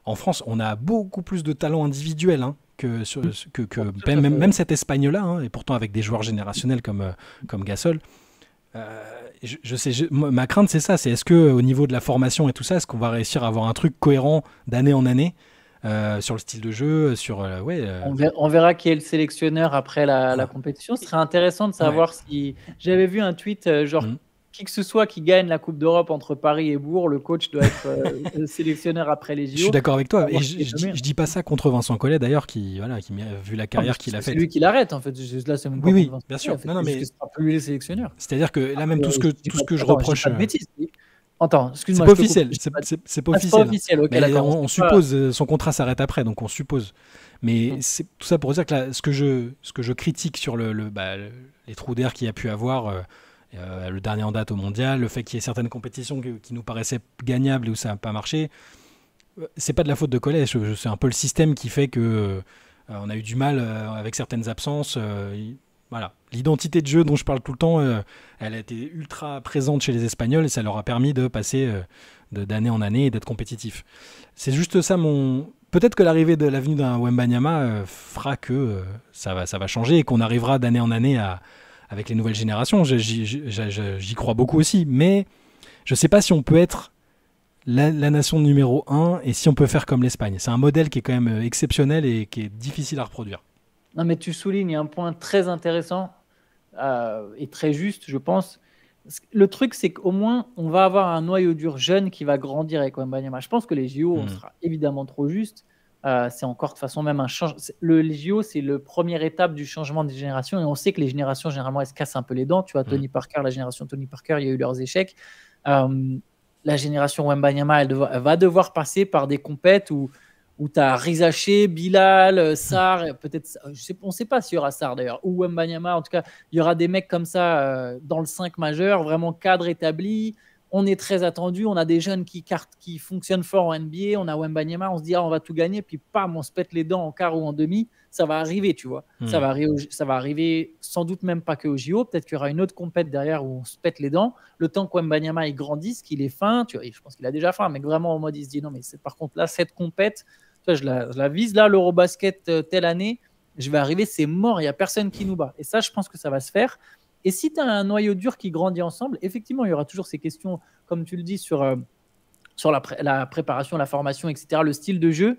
En France, on a beaucoup plus de talents individuels hein, que, que, que, même, cet Espagnol-là, hein, et pourtant avec des joueurs générationnels comme, euh, comme Gasol. Euh, je, sais, ma crainte c'est ça, c'est est-ce que au niveau de la formation et tout ça, est-ce qu'on va réussir à avoir un truc cohérent d'année en année euh, sur le style de jeu, sur euh, ouais. On verra, qui est le sélectionneur après la, compétition. Ce serait intéressant de savoir si j'avais vu un tweet genre mm qui que ce soit qui gagne la Coupe d'Europe entre Paris et Bourg, le coach doit être euh, sélectionneur après les JO. Je suis d'accord avec toi. Et je, hein. je, dis pas ça contre Vincent Collet d'ailleurs, qui, voilà, qui, vu la carrière ah, qu'il a faite. C'est lui qui l'arrête en fait. Là, c'est Oui, oui bien sûr. non, non, mais... plus les sélectionneurs. C'est-à-dire que là, même tout ce que, euh, tout ce que je reproche. Euh, Attends, excuse-moi. C'est pas officiel. C'est pas, ah, pas officiel. Pas officiel. on, suppose, son contrat s'arrête après, donc on suppose. Mais mm. c'est tout ça pour dire que ce que je, ce que je critique sur le, bah, les trous d'air qu'il a pu avoir. Euh, le dernier en date au mondial, le fait qu'il y ait certaines compétitions qui, nous paraissaient gagnables et où ça n'a pas marché, euh, c'est pas de la faute de collège, C'est un peu le système qui fait que euh, on a eu du mal avec certaines absences. voilà, l'identité de jeu dont je parle tout le temps, elle a été ultra présente chez les Espagnols et ça leur a permis de passer d'année en année et d'être compétitif. C'est juste ça mon. Peut-être que l'arrivée de l'avenue d'un Wembanyama fera que ça va, ça va changer et qu'on arrivera d'année en année à, avec les nouvelles générations. J'y crois beaucoup aussi, mais je ne sais pas si on peut être la, nation numéro un et si on peut faire comme l'Espagne. C'est un modèle qui est quand même euh, exceptionnel et qui est difficile à reproduire. Non, mais tu soulignes un point très intéressant euh, et très juste, je pense. Le truc, c'est qu'au moins, on va avoir un noyau dur jeune qui va grandir avec Wembanyama. Je pense que les JO, on mm. sera évidemment trop juste. Euh, c'est encore de façon même un changement. Le les c'est le première étape du changement des générations. Et on sait que les générations, généralement, elles se cassent un peu les dents. Tu vois, mm. Tony Parker, la génération Tony Parker, il y a eu leurs échecs. Euh, la génération Wembanyama, elle, elle, va devoir passer par des compètes où, où tu as Rizaché, Bilal, euh, Sar, mm. peut-être, je on ne sait pas s'il y aura Sar d'ailleurs, ou Wembanyama. En tout cas, il y aura des mecs comme ça dans le 5 majeur, vraiment cadre établi on est très attendu, on a des jeunes qui, cartent, qui fonctionnent fort en NBA, on a Wembanyama, on se dit ah, on va tout gagner, puis pam, on se pète les dents en quart ou en demi, ça va arriver, tu vois. Hmm. Ça, va arriver, ça va arriver sans doute même pas que au JO, peut-être qu'il y aura une autre compète derrière où on se pète les dents, le temps que Wembanyama il grandisse, qu'il est fin, tu je pense qu'il a déjà faim, mais vraiment au mode il se dit non mais par contre là, cette compète, je, la, vise là, l'Eurobasket euh, telle année, je vais arriver, c'est mort, il n'y a personne qui nous bat. Et ça, je pense que ça va se faire. Et si tu as un noyau dur qui grandit ensemble, effectivement, il y aura toujours ces questions, comme tu le dis, sur, euh, sur la, préparation, la formation, etc., le style de jeu.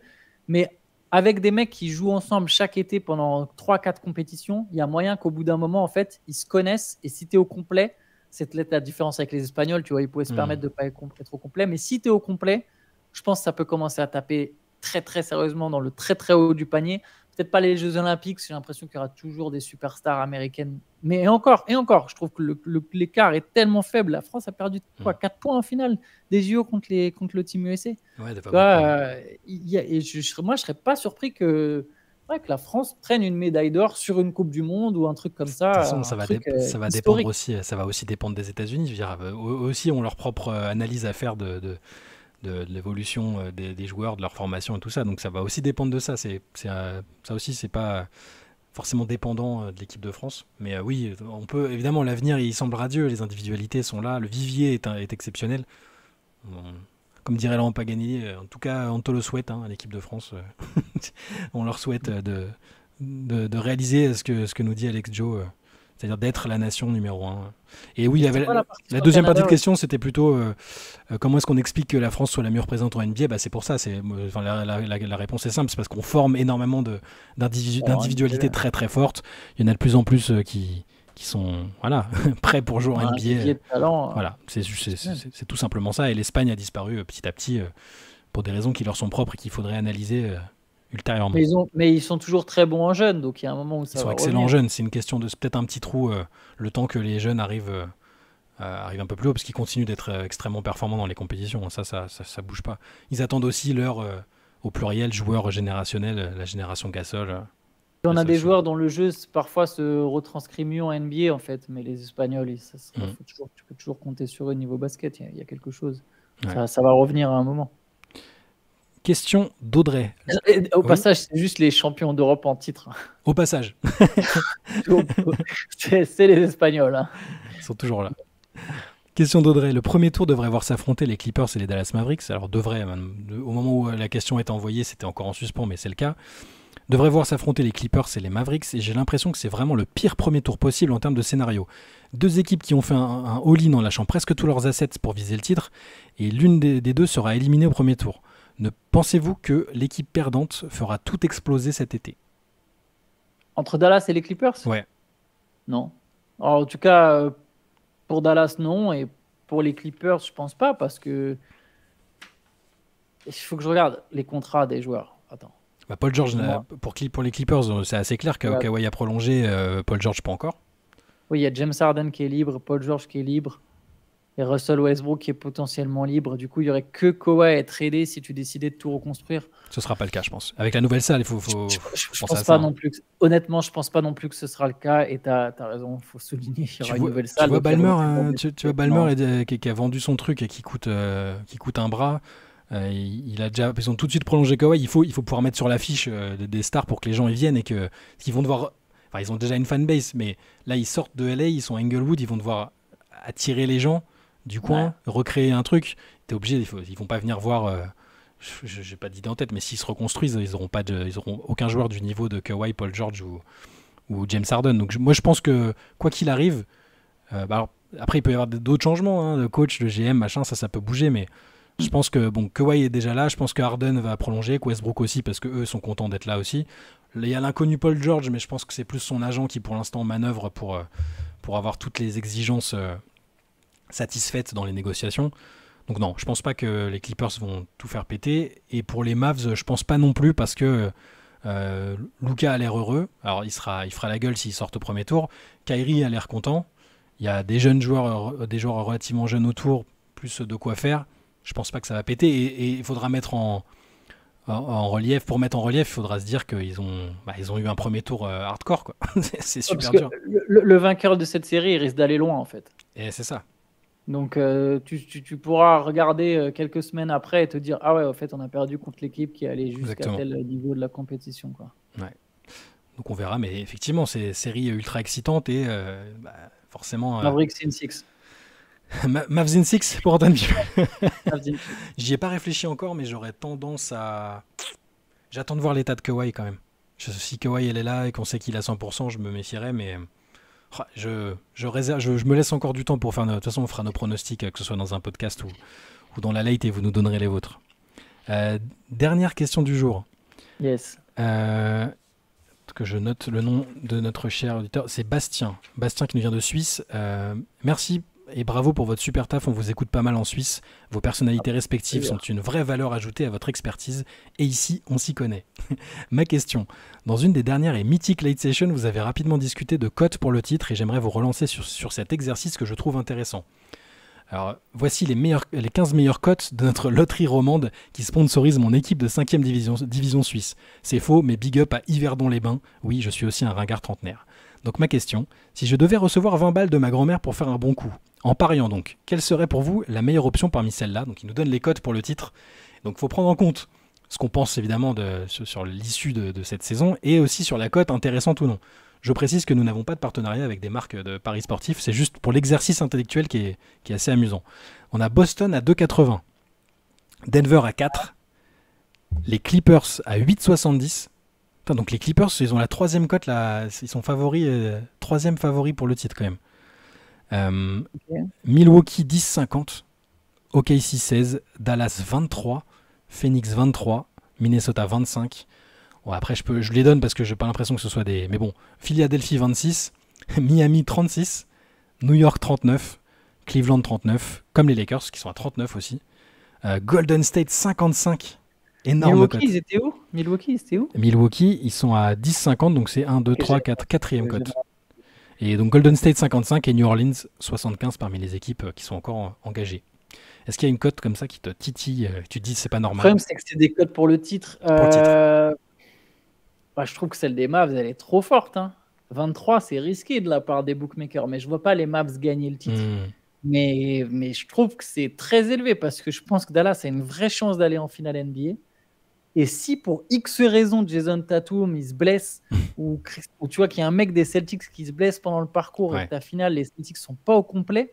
Mais avec des mecs qui jouent ensemble chaque été pendant 3-4 compétitions, il y a moyen qu'au bout d'un moment, en fait, ils se connaissent. Et si tu es au complet, c'est peut-être la différence avec les Espagnols, tu vois, ils pouvaient se hmm. permettre de ne pas être au complet. Mais si tu es au complet, je pense que ça peut commencer à taper très très sérieusement dans le très très haut du panier peut-être pas les Jeux Olympiques, j'ai l'impression qu'il y aura toujours des superstars américaines. Mais encore, et encore, je trouve que l'écart est tellement faible. La France a perdu hmm. quoi, 4 points en finale des JO contre, les, contre le team USA. Ouais, euh, y a, et je, moi, je serais pas surpris que, que la France prenne une médaille d'or sur une Coupe du Monde ou un truc comme ça. De toute façon, ça va, euh, ça va dépendre aussi, ça va aussi dépendre des États-Unis. Euh, aussi ont leur propre analyse à faire de de, l'évolution euh, des, joueurs, de leur formation et tout ça. Donc ça va aussi dépendre de ça. C'est, euh, ça aussi, c'est pas forcément dépendant euh, de l'équipe de France. Mais oui, on peut évidemment l'avenir, il semble radieux. Les individualités sont là, le vivier est, est exceptionnel. comme dirait Laurent Pagani, en tout cas, on te le souhaite hein, à l'équipe de France. on leur souhaite de, de, de, réaliser ce que, ce que nous dit Alex Joe c'est-à-dire d'être la nation numéro un. Et oui, il avait, la, deuxième partie de question, c'était plutôt euh, euh, comment est-ce qu'on explique que la France soit la mieux présente en NBA bah, C'est pour ça, c'est, la, réponse est simple, c'est parce qu'on forme énormément de, d'individualités très très fortes. Il y en a de plus en plus euh, qui, qui sont voilà, prêts pour jouer en NBA. Hein. Voilà, c'est tout simplement ça. Et l'Espagne a disparu petit à petit pour des raisons qui leur sont propres et qu'il faudrait analyser ultérieurement. Mais ils, mais ils, sont toujours très bons en jeunes, donc il y a un moment où ça. Ils sont excellents en jeunes, c'est une question de peut-être un petit trou euh, le temps que les jeunes arrivent, euh, euh, arrivent un peu plus haut, parce qu'ils continuent d'être extrêmement performants dans les compétitions, ça ça, ça, bouge pas. Ils attendent aussi leur, au pluriel, joueur générationnel, la génération Gasol. On a des joueurs dont le jeu parfois se retranscrit mieux en NBA en fait, mais les Espagnols, ça mm. tu peux toujours compter sur eux niveau basket, il y, a quelque chose. ça va revenir à un moment. Question d'Audrey. Au passage, c'est juste les champions d'Europe en titre. Au passage. c'est les Espagnols. Hein. Ils sont toujours là. Question d'Audrey. Le premier tour devrait voir s'affronter les Clippers et les Dallas Mavericks. Alors devrait, euh, au moment où euh, la question est envoyée, c'était encore en suspens, mais c'est le cas. Devrait voir s'affronter les Clippers et les Mavericks. Et j'ai l'impression que c'est vraiment le pire premier tour possible en termes de scénario. Deux équipes qui ont fait un, all-in en lâchant presque tous leurs assets pour viser le titre. Et l'une des deux sera éliminée au premier tour. Ne pensez-vous que l'équipe perdante fera tout exploser cet été Entre Dallas et les Clippers Ouais. Non. en tout cas, euh, pour Dallas, non. Et pour les Clippers, je pense pas parce que. Il faut que je regarde les contrats des joueurs. Attends. Bah, Paul George, euh, pour, les Clippers, euh, c'est assez clair que a prolongé, Paul George pas encore. Oui, il y a James Harden qui est libre, Paul George qui est libre et Russell Westbrook qui est potentiellement libre. Du coup, il n'y aurait que Kawhi à être aidé si tu décidais de tout reconstruire. Ce sera pas le cas, je pense. Avec la nouvelle salle, il faut, je, pense pas Non plus honnêtement, je pense pas non plus que ce sera le cas. Et tu as, raison, il faut souligner qu'il y aura une nouvelle salle. Hein, tu vois Balmer, tu, vois qui, a vendu son truc et qui coûte, euh, qui coûte un bras. Euh, il a déjà, ils ont tout de suite prolongé Kawhi. Il faut, il faut pouvoir mettre sur l'affiche euh, des stars pour que les gens y viennent et que qu'ils vont devoir. Enfin, ils ont déjà une fanbase, mais là, ils sortent de LA, ils sont à Englewood, ils vont devoir attirer les gens du coin, recréer un truc. T'es obligé, ils vont pas venir voir. Euh, je j'ai pas d'idée en tête, mais s'ils se reconstruisent, ils n'auront pas ils aucun joueur du niveau de Kawhi, Paul George ou, James Harden. Donc moi je pense que quoi qu'il arrive, euh, bah, après il peut y avoir d'autres changements, le hein, coach, le GM, machin, ça ça peut bouger, mais je pense que bon, Kawhi est déjà là, je pense que Harden va prolonger, Westbrook aussi parce que eux sont contents d'être là aussi. Il y a l'inconnu Paul George, mais je pense que c'est plus son agent qui pour l'instant manœuvre pour euh, pour avoir toutes les exigences satisfaite dans les négociations. Donc non, je pense pas que les Clippers vont tout faire péter. Et pour les Mavs, je pense pas non plus parce que euh, Luca a l'air heureux. Alors il sera, il fera la gueule s'il sort au premier tour. Kyrie a l'air content. Il y a des jeunes joueurs, des joueurs relativement jeunes autour, plus de quoi faire. Je pense pas que ça va péter. Et il faudra mettre en, en, relief. Pour mettre en relief, il faudra se dire qu'ils ont, bah, ils ont eu un premier tour euh, hardcore. c'est, super dur. Le, le, vainqueur de cette série risque d'aller loin en fait. Et c'est ça. Donc, euh, tu, pourras regarder euh, quelques semaines après et te dire Ah ouais, en fait, on a perdu contre l'équipe qui allait jusqu'à tel niveau de la compétition. Quoi. Donc, on verra. Mais effectivement, c'est une série ultra excitante et euh, bah, forcément. Maverick in 6. Mavs in 6 pour Antoine J'y ai pas réfléchi encore, mais j'aurais tendance à. J'attends de voir l'état de Kawhi quand même. Si Kawhi elle est là et qu'on sait qu'il a 100%, je me méfierais, mais Oh, je, je, réserve, je, me laisse encore du temps pour faire. De toute façon, on fera nos pronostics, euh, que ce soit dans un podcast ou, ou dans la late, et vous nous donnerez les vôtres. Euh, dernière question du jour. Yes. Euh, que je note le nom de notre cher auditeur, c'est Bastien. Bastien qui nous vient de Suisse. merci et bravo pour votre super taf, on vous écoute pas mal en Suisse. Vos personnalités respectives sont une vraie valeur ajoutée à votre expertise et ici, on s'y connaît. Ma question, dans une des dernières et mythiques late session, vous avez rapidement discuté de cotes pour le titre et j'aimerais vous relancer sur, cet exercice que je trouve intéressant. Alors, voici les, meilleurs, 15 meilleures cotes de notre loterie romande qui sponsorise mon équipe de 5ème division, division suisse. C'est faux, mais big up à Yverdon-les-Bains. Oui, je suis aussi un ringard trentenaire. Donc ma question, si je devais recevoir 20 balles de ma grand-mère pour faire un bon coup, en pariant donc, quelle serait pour vous la meilleure option parmi celles-là Donc il nous donne les cotes pour le titre. Donc il faut prendre en compte ce qu'on pense évidemment sur l'issue de, cette saison et aussi sur la cote intéressante ou non. Je précise que nous n'avons pas de partenariat avec des marques de paris sportifs, c'est juste pour l'exercice intellectuel qui est, assez amusant. On a Boston à 2,80, Denver à 4, les Clippers à 8,70. donc les Clippers, ils ont la troisième cote, là, ils sont favoris, euh, troisième favori pour le titre quand même. Euh, Milwaukee 10-50, OKC 16, Dallas 23, Phoenix 23, Minnesota 25. Bon, après, je, peux, je les donne parce que j'ai pas l'impression que ce soit des. Mais bon, Philadelphie 26, Miami 36, New York 39, Cleveland 39, comme les Lakers qui sont à 39 aussi. Euh, Golden State 55, énorme. Milwaukee, ils étaient où Milwaukee, ils où Milwaukee, ils sont à 10-50, donc c'est 1, 2, 3, 4, 4 cote. Et donc Golden State 55 et New Orleans 75 parmi les équipes euh, qui sont encore euh, engagées. Est-ce qu'il y a une cote comme ça qui te titille euh, Tu te dis c'est pas normal. Le problème c'est que c'est des cotes pour le titre. Bah, je trouve que celle des Mavs elle est trop forte. 23 hein. c'est risqué de la part des bookmakers, mais je vois pas les Mavs gagner le titre. Hmm. Mais, mais je trouve que c'est très élevé parce que je pense que Dallas a une vraie chance d'aller en finale NBA. Et si pour X raison Jason Tatum il se blesse ou, tu vois qu'il y a un mec des Celtics qui se blesse pendant le parcours et que la finale les Celtics sont pas au complet,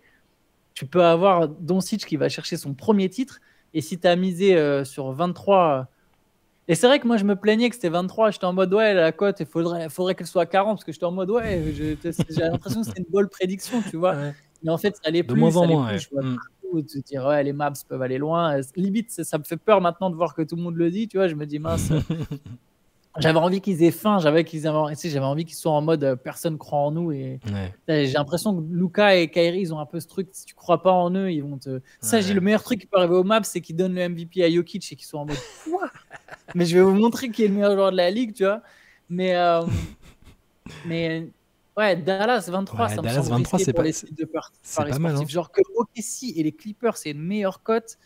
tu peux avoir Doncic qui va chercher son premier titre et si tu as misé euh, sur 23 euh, et c'est vrai que moi je me plaignais que c'était 23, j'étais en mode ouais la cote il faudrait faudrait qu'elle soit 40 parce que j'étais en mode ouais, j'ai l'impression que c'est une bonne prédiction, tu vois. Mais en fait, ça allait plus, en moins, mm ou de se dire ouais, les maps peuvent aller loin. Euh, limite, ça, me fait peur maintenant de voir que tout le monde le dit, tu vois. Je me dis mince. j'avais envie qu'ils aient faim, j'avais qu'ils aient... j'avais envie qu'ils soient en mode euh, personne croit en nous et j'ai l'impression que Luca et Kairi ils ont un peu ce truc si tu crois pas en eux, ils vont te ça le meilleur truc qui peut arriver au maps c'est qu'ils donnent le MVP à Jokic et qu'ils soient en mode quoi Mais je vais vous montrer qui est le meilleur joueur de la ligue, tu vois. Mais euh, mais Ouais, Dallas 23, ça 23, c'est pas, les pas mal. Hein. Genre que OKC et les Clippers, c'est une meilleure cote.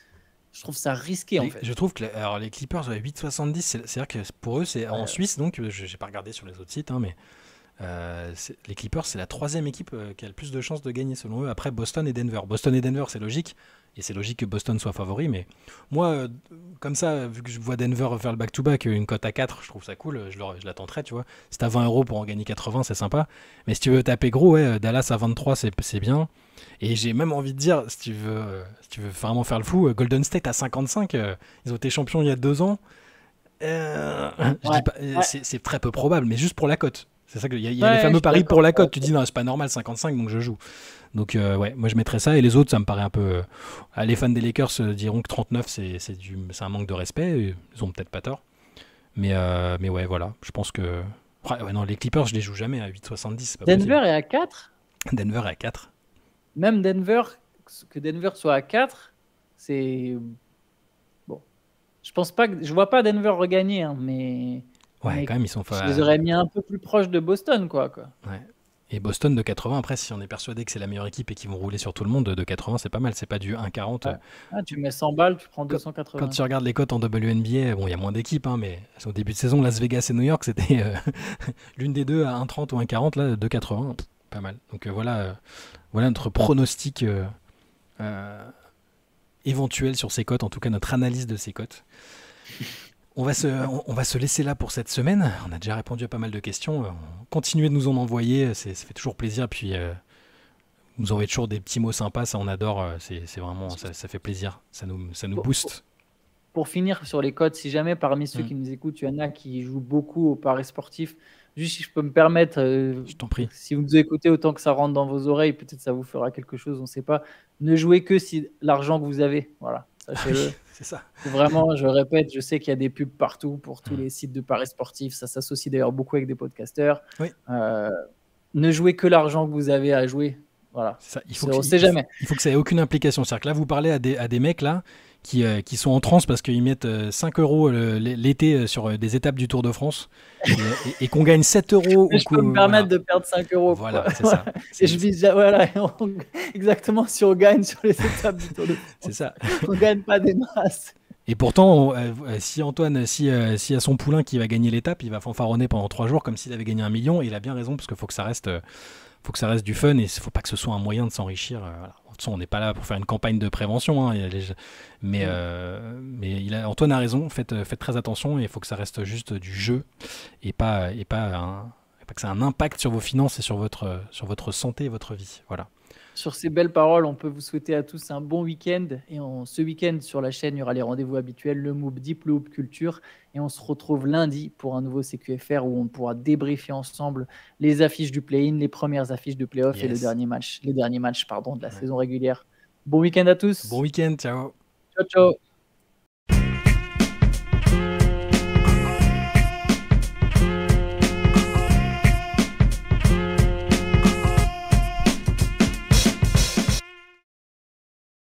Je trouve ça risqué en fait. Je trouve que alors, les Clippers, 8,70, c'est-à-dire que pour eux, c'est en Suisse, donc euh, je n'ai pas regardé sur les autres sites, hein, mais euh, les Clippers, c'est la troisième équipe euh, qui a le plus de chances de gagner selon eux, après Boston et Denver. Boston et Denver, c'est logique, et c'est logique que Boston soit favori, mais moi, euh, comme ça, vu que je vois Denver faire le back-to-back, une cote à 4, je trouve ça cool, je tenterai, tu vois. C'est à 20 euros pour en gagner 80, c'est sympa. Mais si tu veux taper gros, ouais, euh, Dallas à 23, c'est bien. Et j'ai même envie de dire, si tu veux, euh, si tu veux vraiment faire le fou, Golden State à 55, ils ont été champions il y a deux ans. C'est très peu probable, mais juste pour la cote. C'est ça qu'il y a, les fameux paris pour la cote. Tu dis non, c'est pas normal, 55, donc je joue. Donc euh, ouais, moi je mettrais ça. Et les autres, ça me paraît un peu. Euh, les fans des Lakers euh, diront que 39, c'est, un manque de respect. Ils ont peut-être pas tort. Mais, mais ouais, voilà. Je pense que. Ah, ouais, non, les Clippers, je les joue jamais à 8,70. Denver est à 4 Denver est à 4. Même Denver, que Denver soit à 4, c'est. Bon. Je pense pas Je vois pas Denver regagner, hein, mais. Ouais, quand même, ils sont. Je les aurais mis un peu plus proches de Boston, quoi. quoi. Et Boston de 80, après, si on est persuadé que c'est la meilleure équipe et qu'ils vont rouler sur tout le monde, de 80, c'est pas mal, c'est pas du 1,40. Ah, tu mets 100 balles, tu prends 280. Quand tu regardes les cotes en WNBA, bon, il y a moins d'équipes, hein, mais au début de saison, Las Vegas et New York, c'était euh, l'une des deux à 1,30 ou 1,40, là, de 2,80, pas mal. Donc euh, voilà, euh, voilà notre pronostic éventuel sur ces cotes, en tout cas notre analyse de ces cotes. On va, se, on, va se laisser là pour cette semaine. On a déjà répondu à pas mal de questions. Euh, continuez de nous en envoyer, ça fait toujours plaisir. Puis euh, vous envoyez toujours des petits mots sympas, ça on adore. Euh, c'est vraiment, ça, fait plaisir, ça nous, ça nous booste pour finir sur les codes, si jamais parmi ceux mm. qui nous écoutent, il y en a qui jouent beaucoup au paris sportif, juste si je peux me permettre, si vous nous écoutez autant que ça rentre dans vos oreilles, peut-être ça vous fera quelque chose, on ne sait pas. Ne jouez que si l'argent que vous avez, voilà. Ah c'est ça. Vraiment, je répète, je sais qu'il y a des pubs partout pour tous mm. les sites de paris sportifs. Ça s'associe d'ailleurs beaucoup avec des podcasteurs. Oui. Euh, ne jouez que l'argent que vous avez à jouer. Voilà. il faut que, on sait jamais. Il faut que ça ait aucune implication. C'est-à-dire que là, vous parlez à des, à des mecs là qui, euh, qui sont en transe parce qu'ils mettent 5 euh, euros euh, l'été sur des étapes du Tour de France et, qu'on gagne 7 euros. je coup, peux me permettre de perdre 5 euros. Voilà, c'est ça. et je vise voilà, exactement si on gagne sur les étapes du Tour de France. C'est ça. On gagne pas des masses. Et pourtant, si Antoine, si, si a son poulain qui va gagner l'étape, il va fanfaronner pendant trois jours comme s'il avait gagné un million. Et il a bien raison parce qu'il faut que ça reste, faut que ça reste du fun et il faut pas que ce soit un moyen de s'enrichir. Voilà on n'est pas là pour faire une campagne de prévention. Hein, mm. euh, mais, il Antoine a raison, euh, faites, très attention et il faut que ça reste juste du jeu et pas, et pas, que ça ait un impact sur vos finances et sur votre, sur votre santé et votre vie. Voilà. Sur ces belles paroles, on peut vous souhaiter à tous un bon week-end. Et ce week-end, sur la chaîne, il y aura les rendez-vous habituels, le MOOP Deep, le Culture. Et on se retrouve lundi pour un nouveau CQFR où on pourra débriefer ensemble les affiches du play-in, les premières affiches de play-off et le dernier match, les derniers matchs pardon, de la saison régulière. Bon week-end à tous. Bon week-end, ciao. Ciao, ciao.